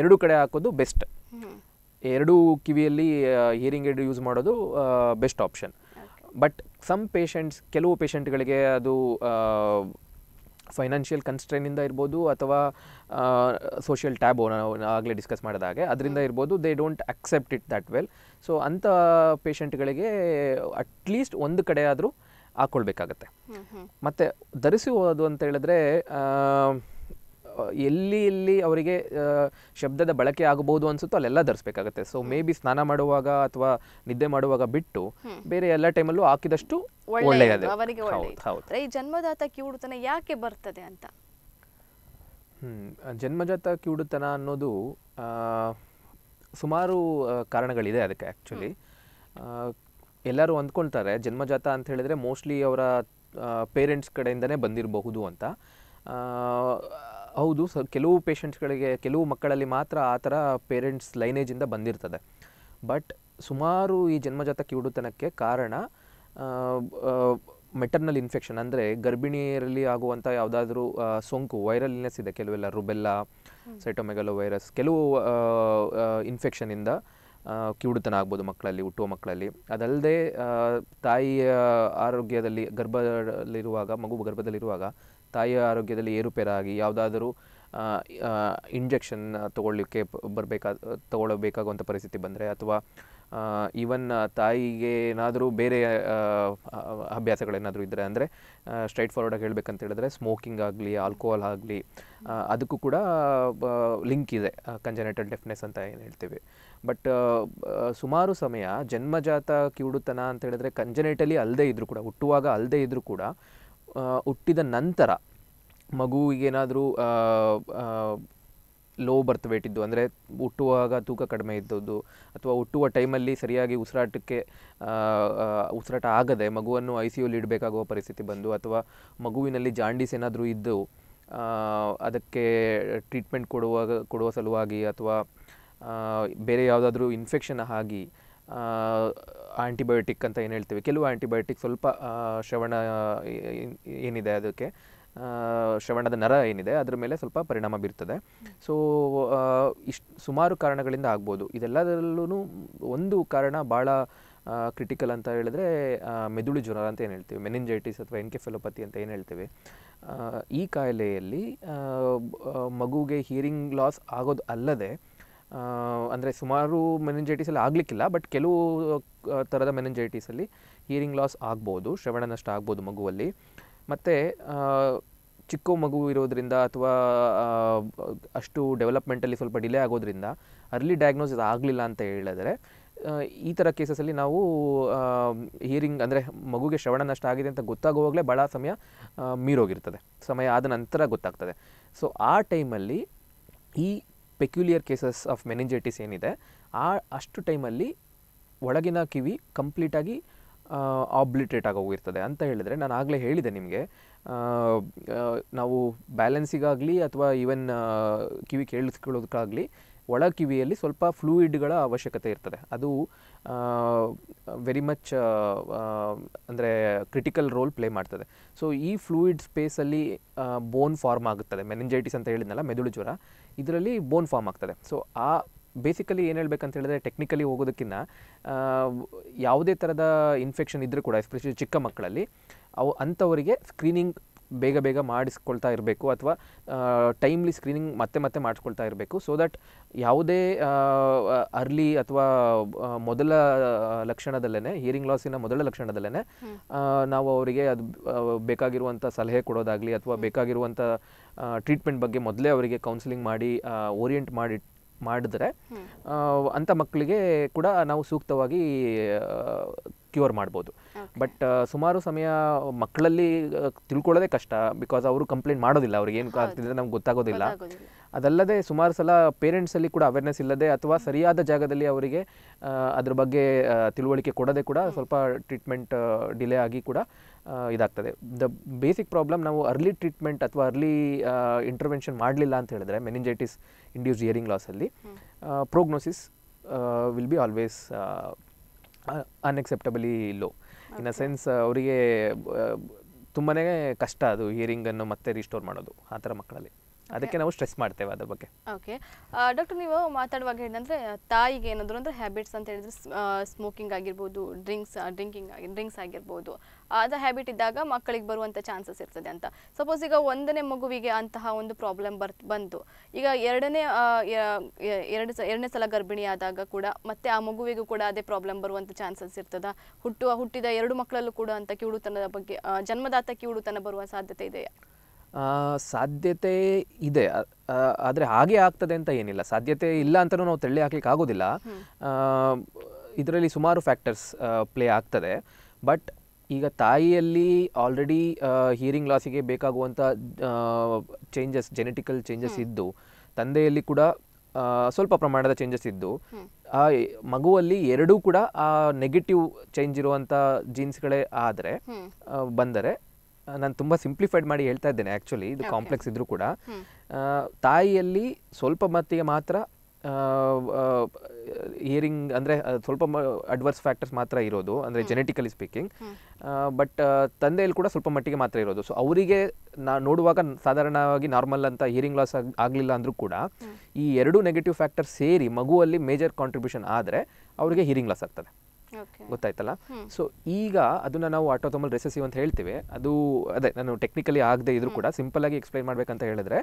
ಎರಡು ಕಡೆ ಹಾಕೋದು ಬೆಸ್ಟ್ ಎರಡೂ ಕಿವಿಯಲ್ಲಿ ಹಿಯರಿಂಗ್ ಏಡ್ ಯೂಸ್ ಮಾಡೋದು best option but some patients ಕೆಲವು ಪೇಷಂಟ್ಗಳಿಗೆ ಅದು ಫೈನಾನ್ಷಿಯಲ್ ಕನ್ಸ್ಟ್ರೈನಿಂದ ಇರ್ಬೋದು ಅಥವಾ ಸೋಷಿಯಲ್ ಟ್ಯಾಬ್ ನಾವು ಆಗಲೇ ಡಿಸ್ಕಸ್ ಮಾಡಿದ ಹಾಗೆ ಅದರಿಂದ ಇರ್ಬೋದು they don't accept it that well so ಅಂಥ ಪೇಷಂಟ್ಗಳಿಗೆ ಅಟ್ಲೀಸ್ಟ್ ಒಂದು ಕಡೆ ಆದರೂ ಹಾಕ್ಕೊಳ್ಬೇಕಾಗತ್ತೆ ಮತ್ತು ಧರಿಸುವುದು ಅಂತ ಹೇಳಿದ್ರೆ ಎಲ್ಲಿ ಎಲ್ಲಿ ಅವರಿಗೆ ಶಬ್ದದ ಬಳಕೆ ಆಗಬಹುದು ಅನ್ಸುತ್ತೋ ಅಲ್ಲೆಲ್ಲ ಧರಿಸಬೇಕಾಗುತ್ತೆ ಸೊ ಮೇ ಬಿ ಸ್ನಾನ ಮಾಡುವಾಗ ಅಥವಾ ನಿದ್ದೆ ಮಾಡುವಾಗ ಬಿಟ್ಟು ಬೇರೆ ಎಲ್ಲ ಟೈಮಲ್ಲೂ ಹಾಕಿದಷ್ಟು ಒಳ್ಳೆಯದು ಈ ಕಿವುಡುತನ ಯಾಕೆ ಬರ್ತದೆ ಅಂತ ಜನ್ಮಜಾತ ಕಿವುಡುತನ ಅನ್ನೋದು ಸುಮಾರು ಕಾರಣಗಳಿದೆ ಅದಕ್ಕೆ ಆ್ಯಕ್ಚುಲಿ ಎಲ್ಲರೂ ಅಂದ್ಕೊಳ್ತಾರೆ ಜನ್ಮಜಾತ ಅಂತ ಹೇಳಿದ್ರೆ ಮೋಸ್ಟ್ಲಿ ಅವರ ಪೇರೆಂಟ್ಸ್ ಕಡೆಯಿಂದನೇ ಬಂದಿರಬಹುದು ಅಂತ ಹೌದು ಸರ್ ಕೆಲವು ಪೇಷಂಟ್ಸ್ಗಳಿಗೆ ಕೆಲವು ಮಕ್ಕಳಲ್ಲಿ ಮಾತ್ರ ಆ ಥರ ಪೇರೆಂಟ್ಸ್ ಲೈನೇಜಿಂದ ಬಂದಿರ್ತದೆ ಬಟ್ ಸುಮಾರು ಈ ಜನ್ಮಜಾತ ಕಿವುಡುತನಕ್ಕೆ ಕಾರಣ ಮೆಟರ್ನಲ್ ಇನ್ಫೆಕ್ಷನ್ ಅಂದರೆ ಗರ್ಭಿಣಿಯರಲ್ಲಿ ಆಗುವಂಥ ಯಾವುದಾದ್ರೂ ಸೋಂಕು ವೈರಲ್ ಇದೆ ಕೆಲವೆಲ್ಲ ರುಬೆಲ್ಲಾ ಸೈಟೊಮೆಗಲೋ ವೈರಸ್ ಕೆಲವು ಇನ್ಫೆಕ್ಷನಿಂದ ಕಿವುಡುತನ ಆಗ್ಬೋದು ಮಕ್ಕಳಲ್ಲಿ ಹುಟ್ಟುವ ಮಕ್ಕಳಲ್ಲಿ ಅದಲ್ಲದೆ ತಾಯಿಯ ಆರೋಗ್ಯದಲ್ಲಿ ಗರ್ಭದಲ್ಲಿರುವಾಗ ಮಗು ಗರ್ಭದಲ್ಲಿರುವಾಗ ತಾಯಿಯ ಆರೋಗ್ಯದಲ್ಲಿ ಏರುಪೇರಾಗಿ ಯಾವುದಾದರೂ ಇಂಜೆಕ್ಷನ್ ತಗೊಳ್ಳಿಕ್ಕೆ ಬರಬೇಕಾ ತಗೊಳ್ಳಬೇಕಾಗುವಂಥ ಪರಿಸ್ಥಿತಿ ಬಂದರೆ ಅಥವಾ ಈವನ್ ತಾಯಿಗೆ ಏನಾದರೂ ಬೇರೆ ಅಭ್ಯಾಸಗಳೇನಾದರೂ ಇದ್ದರೆ ಅಂದರೆ ಸ್ಟ್ರೈಟ್ ಫಾರ್ವರ್ಡಾಗಿ ಹೇಳಬೇಕಂತ ಹೇಳಿದ್ರೆ ಸ್ಮೋಕಿಂಗ್ ಆಗಲಿ ಆಲ್ಕೋಹಾಲ್ ಆಗಲಿ ಅದಕ್ಕೂ ಕೂಡ ಲಿಂಕ್ ಇದೆ ಕಂಜನೆಟಲ್ ಡೆಫ್ನೆಸ್ ಅಂತ ಏನು ಹೇಳ್ತೀವಿ ಬಟ್ ಸುಮಾರು ಸಮಯ ಜನ್ಮಜಾತ ಕಿವುಡುತನ ಅಂತ ಹೇಳಿದ್ರೆ ಕಂಜನೆಟಲಿ ಅಲ್ಲದೆ ಇದ್ದರೂ ಕೂಡ ಹುಟ್ಟುವಾಗ ಅಲ್ಲದೆ ಇದ್ದರೂ ಕೂಡ ಹುಟ್ಟಿದ ನಂತರ ಮಗುವಿಗೇನಾದರೂ ಲೋ ಬರ್ತ್ ವೇಟ್ ಇದ್ದು ಅಂದರೆ ಹುಟ್ಟುವಾಗ ತೂಕ ಕಡಿಮೆ ಇದ್ದದ್ದು ಅಥವಾ ಹುಟ್ಟುವ ಟೈಮಲ್ಲಿ ಸರಿಯಾಗಿ ಉಸಿರಾಟಕ್ಕೆ ಉಸಿರಾಟ ಆಗದೆ ಮಗುವನ್ನು ಐ ಸಿ ಯುಲ್ಲಿ ಇಡಬೇಕಾಗುವ ಪರಿಸ್ಥಿತಿ ಬಂದು ಅಥವಾ ಮಗುವಿನಲ್ಲಿ ಜಾಂಡೀಸ್ ಏನಾದರೂ ಇದ್ದು ಅದಕ್ಕೆ ಟ್ರೀಟ್ಮೆಂಟ್ ಕೊಡುವಾಗ ಕೊಡುವ ಸಲುವಾಗಿ ಅಥವಾ ಬೇರೆ ಯಾವುದಾದ್ರೂ ಇನ್ಫೆಕ್ಷನ್ ಆಗಿ ಆಂಟಿಬಯೋಟಿಕ್ ಅಂತ ಏನು ಹೇಳ್ತೀವಿ ಕೆಲವು ಆ್ಯಂಟಿಬಯೋಟಿಕ್ ಸ್ವಲ್ಪ ಶ್ರವಣ ಏನಿದೆ ಅದಕ್ಕೆ ಶ್ರವಣದ ನರ ಏನಿದೆ ಅದರ ಮೇಲೆ ಸ್ವಲ್ಪ ಪರಿಣಾಮ ಬೀರ್ತದೆ ಸೊ ಇಷ್ಟು ಸುಮಾರು ಕಾರಣಗಳಿಂದ ಆಗ್ಬೋದು ಇದೆಲ್ಲದರಲ್ಲೂ ಒಂದು ಕಾರಣ ಭಾಳ ಕ್ರಿಟಿಕಲ್ ಅಂತ ಹೇಳಿದ್ರೆ ಮೆದುಳು ಜ್ವರ ಅಂತ ಏನು ಹೇಳ್ತೀವಿ ಮೆನಿಂಜೈಟಿಸ್ ಅಥವಾ ಎನ್ಕೆಫೆಲೋಪತಿ ಅಂತ ಏನು ಹೇಳ್ತೀವಿ ಈ ಕಾಯಿಲೆಯಲ್ಲಿ ಮಗುಗೆ ಹಿಯರಿಂಗ್ ಲಾಸ್ ಆಗೋದು ಅಲ್ಲದೆ ಅಂದರೆ ಸುಮಾರು ಮೆನಂಜೈಟಿಸಲ್ಲಿ ಆಗಲಿಕ್ಕಿಲ್ಲ ಬಟ್ ಕೆಲವು ಥರದ ಮೆನಂಜೈಟಿಸಲ್ಲಿ ಹಿಯರಿಂಗ್ ಲಾಸ್ ಆಗ್ಬೋದು ಶ್ರವಣ ನಷ್ಟ ಆಗ್ಬೋದು ಮಗುವಲ್ಲಿ ಮತ್ತು ಚಿಕ್ಕ ಮಗು ಇರೋದರಿಂದ ಅಥವಾ ಅಷ್ಟು ಡೆವಲಪ್ಮೆಂಟಲ್ಲಿ ಸ್ವಲ್ಪ ಡಿಲೇ ಆಗೋದ್ರಿಂದ ಅರ್ಲಿ ಡಯಾಗ್ನೋಸಿಸ್ ಆಗಲಿಲ್ಲ ಅಂತ ಹೇಳಿದ್ರೆ ಈ ಥರ ಕೇಸಸಲ್ಲಿ ನಾವು ಹಿಯರಿಂಗ್ ಅಂದರೆ ಮಗುಗೆ ಶ್ರವಣ ನಷ್ಟ ಆಗಿದೆ ಅಂತ ಗೊತ್ತಾಗುವಾಗಲೇ ಭಾಳ ಸಮಯ ಮೀರೋಗಿರ್ತದೆ ಸಮಯ ಆದ ನಂತರ ಗೊತ್ತಾಗ್ತದೆ ಸೊ ಆ ಟೈಮಲ್ಲಿ ಈ ಪೆಕ್ಯುಲಿಯರ್ ಕೇಸಸ್ ಆಫ್ ಮೆನಿಂಜೈಟಿಸ್ ಏನಿದೆ ಆ ಅಷ್ಟು ಟೈಮಲ್ಲಿ ಒಳಗಿನ ಕಿವಿ ಕಂಪ್ಲೀಟಾಗಿ ಆಬ್ಲಿಟೇಟ್ ಆಗೋಗಿರ್ತದೆ ಅಂತ ಹೇಳಿದರೆ ನಾನು ಆಗಲೇ ಹೇಳಿದೆ ನಿಮಗೆ ನಾವು ಬ್ಯಾಲೆನ್ಸಿಗಾಗಲಿ ಅಥವಾ ಈವನ್ ಕಿವಿ ಕೇಳಿಸ್ಕೊಳ್ಳೋದಕ್ಕಾಗಲಿ ಒಳ ಕಿವಿಯಲ್ಲಿ ಸ್ವಲ್ಪ ಫ್ಲೂಯಿಡ್ಗಳ ಅವಶ್ಯಕತೆ ಇರ್ತದೆ ಅದು ವೆರಿ ಮಚ್ ಅಂದರೆ ಕ್ರಿಟಿಕಲ್ ರೋಲ್ ಪ್ಲೇ ಮಾಡ್ತದೆ ಸೊ ಈ ಫ್ಲೂಯಿಡ್ ಸ್ಪೇಸಲ್ಲಿ ಬೋನ್ ಫಾರ್ಮ್ ಆಗುತ್ತದೆ ಮೆನೆಂಜೈಟಿಸ್ ಅಂತ ಹೇಳಿದ್ನಲ್ಲ ಮೆದುಳು ಜ್ವರ ಇದರಲ್ಲಿ ಬೋನ್ ಫಾರ್ಮ್ ಆಗ್ತದೆ ಸೊ ಆ ಬೇಸಿಕಲಿ ಏನು ಹೇಳ್ಬೇಕಂತ ಹೇಳಿದ್ರೆ ಟೆಕ್ನಿಕಲಿ ಹೋಗೋದಕ್ಕಿಂತ ಯಾವುದೇ ಥರದ ಇನ್ಫೆಕ್ಷನ್ ಇದ್ದರೂ ಕೂಡ ಎಸ್ಪೆಷಲಿ ಚಿಕ್ಕ ಮಕ್ಕಳಲ್ಲಿ ಅವು ಅಂಥವರಿಗೆ ಸ್ಕ್ರೀನಿಂಗ್ ಬೇಗ ಬೇಗ ಮಾಡಿಸ್ಕೊಳ್ತಾ ಇರಬೇಕು ಅಥವಾ ಟೈಮ್ಲಿ ಸ್ಕ್ರೀನಿಂಗ್ ಮತ್ತೆ ಮತ್ತೆ ಮಾಡಿಸ್ಕೊಳ್ತಾ ಇರಬೇಕು ಸೊ ದಟ್ ಯಾವುದೇ ಅರ್ಲಿ ಅಥವಾ ಮೊದಲ ಲಕ್ಷಣದಲ್ಲೇ ಹಿಯರಿಂಗ್ ಲಾಸಿನ ಮೊದಲ ಲಕ್ಷಣದಲ್ಲೇ ನಾವು ಅವರಿಗೆ ಅದು ಬೇಕಾಗಿರುವಂಥ ಸಲಹೆ ಕೊಡೋದಾಗಲಿ ಅಥವಾ ಬೇಕಾಗಿರುವಂಥ ಟ್ರೀಟ್ಮೆಂಟ್ ಬಗ್ಗೆ ಮೊದಲೇ ಅವರಿಗೆ ಕೌನ್ಸಿಲಿಂಗ್ ಮಾಡಿ ಓರಿಯೆಂಟ್ ಮಾಡಿ ಮಾಡಿದ್ರೆ ಅಂಥ ಮಕ್ಕಳಿಗೆ ಕೂಡ ನಾವು ಸೂಕ್ತವಾಗಿ ಕ್ಯೂರ್ ಮಾಡ್ಬೋದು ಬಟ್ uh, ಸುಮಾರು ಸಮಯ ಮಕ್ಕಳಲ್ಲಿ ತಿಳ್ಕೊಳ್ಳೋದೇ ಕಷ್ಟ ಬಿಕಾಸ್ ಅವರು ಕಂಪ್ಲೇಂಟ್ ಮಾಡೋದಿಲ್ಲ ಅವ್ರಿಗೆ ಏನು ಆಗ್ತಿದ್ರೆ ನಮ್ಗೆ ಗೊತ್ತಾಗೋದಿಲ್ಲ ಅದಲ್ಲದೆ ಸುಮಾರು ಸಲ ಪೇರೆಂಟ್ಸಲ್ಲಿ ಕೂಡ ಅವೇರ್ನೆಸ್ ಇಲ್ಲದೆ ಅಥವಾ ಸರಿಯಾದ ಜಾಗದಲ್ಲಿ ಅವರಿಗೆ ಅದ್ರ ಬಗ್ಗೆ ತಿಳುವಳಿಕೆ ಕೊಡೋದೇ ಕೂಡ ಸ್ವಲ್ಪ ಟ್ರೀಟ್ಮೆಂಟ್ ಡಿಲೇ ಆಗಿ ಕೂಡ ಇದಾಗ್ತದೆ ದ ಬೇಸಿಕ್ ಪ್ರಾಬ್ಲಮ್ ನಾವು ಅರ್ಲಿ ಟ್ರೀಟ್ಮೆಂಟ್ ಅಥವಾ ಅರ್ಲಿ ಇಂಟರ್ವೆನ್ಷನ್ ಮಾಡಲಿಲ್ಲ ಅಂತ ಹೇಳಿದ್ರೆ ಮೆನಿಂಜೈಟಿಸ್ ಇಂಡ್ಯೂಸ್ ಇಯರಿಂಗ್ ಲಾಸಲ್ಲಿ prognosis will be always unacceptably low in a sense ಅವರಿಗೆ ತುಂಬಾ ಕಷ್ಟ ಅದು ಹಿಯರಿಂಗನ್ನು ಮತ್ತೆ ರಿಸ್ಟೋರ್ ಮಾಡೋದು ಆ ಥರ ಮಕ್ಕಳಲ್ಲಿ ಅದಕ್ಕೆ ನಾವು ಸ್ಟ್ರೆಸ್ ಮಾಡ್ತೇವೆ ಅದ್ರ ಬಗ್ಗೆ ಓಕೆ ಡಾಕ್ಟರ್ ನೀವು ಮಾತಾಡುವಾಗ ಹೇಳಿದಂದ್ರೆ ತಾಯಿಗೆ ಏನಾದ್ರು ಅಂದ್ರೆ ಹ್ಯಾಬಿಟ್ಸ್ ಅಂತ ಹೇಳಿದ್ರೆ ಸ್ಮೋಕಿಂಗ್ ಆಗಿರ್ಬೋದು ಡ್ರಿಂಕ್ಸ್ ಡ್ರಿಂಕಿಂಗ್ ಆಗಿ ಡ್ರಿಂಕ್ಸ್ ಆಗಿರ್ಬೋದು ಅದು ಹ್ಯಾಬಿಟ್ ಇದ್ದಾಗ ಮಕ್ಕಳಿಗೆ ಬರುವಂಥ ಚಾನ್ಸಸ್ ಇರ್ತದೆ ಅಂತ ಸಪೋಸ್ ಈಗ ಒಂದನೇ ಮಗುವಿಗೆ ಅಂತಹ ಒಂದು ಪ್ರಾಬ್ಲಮ್ ಬರ್ ಬಂತು ಈಗ ಎರಡನೇ ಎರಡು ಎರಡನೇ ಸಲ ಗರ್ಭಿಣಿ ಆದಾಗ ಕೂಡ ಮತ್ತೆ ಆ ಮಗುವಿಗೂ ಕೂಡ ಅದೇ ಪ್ರಾಬ್ಲಮ್ ಬರುವಂಥ ಚಾನ್ಸಸ್ ಇರ್ತದ ಹುಟ್ಟುವ ಹುಟ್ಟಿದ ಎರಡು ಮಕ್ಕಳಲ್ಲೂ ಕೂಡ ಅಂತ ಕಿವುಡುತನದ ಬಗ್ಗೆ ಜನ್ಮದಾತ ಕಿವುಡುತನ ಬರುವ ಸಾಧ್ಯತೆ ಇದೆಯಾ ಸಾಧ್ಯತೆ ಇದೆ ಆದರೆ ಹಾಗೆ ಆಗ್ತದೆ ಅಂತ ಏನಿಲ್ಲ ಸಾಧ್ಯತೆ ಇಲ್ಲ ಅಂತಲೂ ನಾವು ತಳ್ಳಿ ಹಾಕ್ಲಿಕ್ಕೆ ಆಗೋದಿಲ್ಲ ಇದರಲ್ಲಿ ಸುಮಾರು ಫ್ಯಾಕ್ಟರ್ಸ್ ಪ್ಲೇ ಆಗ್ತದೆ ಬಟ್ ಈಗ ತಾಯಿಯಲ್ಲಿ ಆಲ್ರೆಡಿ ಹಿಯರಿಂಗ್ ಲಾಸಿಗೆ ಬೇಕಾಗುವಂಥ ಚೇಂಜಸ್ ಜೆನೆಟಿಕಲ್ ಚೇಂಜಸ್ ಇದ್ದು ತಂದೆಯಲ್ಲಿ ಕೂಡ ಸ್ವಲ್ಪ ಪ್ರಮಾಣದ ಚೇಂಜಸ್ ಇದ್ದು ಆ ಮಗುವಲ್ಲಿ ಎರಡೂ ಕೂಡ ಆ ನೆಗೆಟಿವ್ ಚೇಂಜ್ ಇರುವಂಥ ಜೀನ್ಸ್ಗಳೇ ಆದರೆ ಬಂದರೆ ನಾನು ತುಂಬ ಸಿಂಪ್ಲಿಫೈಡ್ ಮಾಡಿ ಹೇಳ್ತಾ ಇದ್ದೇನೆ ಆ್ಯಕ್ಚುಲಿ ಇದು ಕಾಂಪ್ಲೆಕ್ಸ್ ಇದ್ದರೂ ಕೂಡ ತಾಯಿಯಲ್ಲಿ ಸ್ವಲ್ಪ ಮಟ್ಟಿಗೆ ಮಾತ್ರ ಹಿಯರಿಂಗ್ ಅಂದರೆ ಸ್ವಲ್ಪ ಅಡ್ವರ್ಸ್ ಫ್ಯಾಕ್ಟರ್ಸ್ ಮಾತ್ರ ಇರೋದು ಅಂದರೆ ಜೆನೆಟಿಕಲಿ ಸ್ಪೀಕಿಂಗ್ ಬಟ್ ತಂದೆಯಲ್ಲಿ ಕೂಡ ಸ್ವಲ್ಪ ಮಟ್ಟಿಗೆ ಮಾತ್ರ ಇರೋದು ಸೊ ಅವರಿಗೆ ನಾ ನೋಡುವಾಗ ಸಾಧಾರಣವಾಗಿ ನಾರ್ಮಲ್ ಅಂತ ಹಿಯರಿಂಗ್ ಲಾಸ್ ಆಗಲಿಲ್ಲ ಅಂದರೂ ಕೂಡ ಈ ಎರಡು ನೆಗೆಟಿವ್ ಫ್ಯಾಕ್ಟರ್ ಸೇರಿ ಮಗುವಲ್ಲಿ ಮೇಜರ್ ಕಾಂಟ್ರಿಬ್ಯೂಷನ್ ಆದರೆ ಅವರಿಗೆ ಹಿಯರಿಂಗ್ ಲಾಸ್ ಆಗ್ತದೆ ಗೊತ್ತಾಯ್ತಲ್ಲ ಸೊ ಈಗ ಅದನ್ನ ನಾವು ಆಟೋಥಮಲ್ ರೆಸೆಸಿವ್ ಅಂತ ಹೇಳ್ತೀವಿ ಅದು ಅದೇ ನಾನು ಟೆಕ್ನಿಕಲಿ ಆಗದೆ ಇದ್ರೂ ಕೂಡ ಸಿಂಪಲ್ ಆಗಿ ಎಕ್ಸ್ಪ್ಲೈನ್ ಮಾಡ್ಬೇಕಂತ ಹೇಳಿದ್ರೆ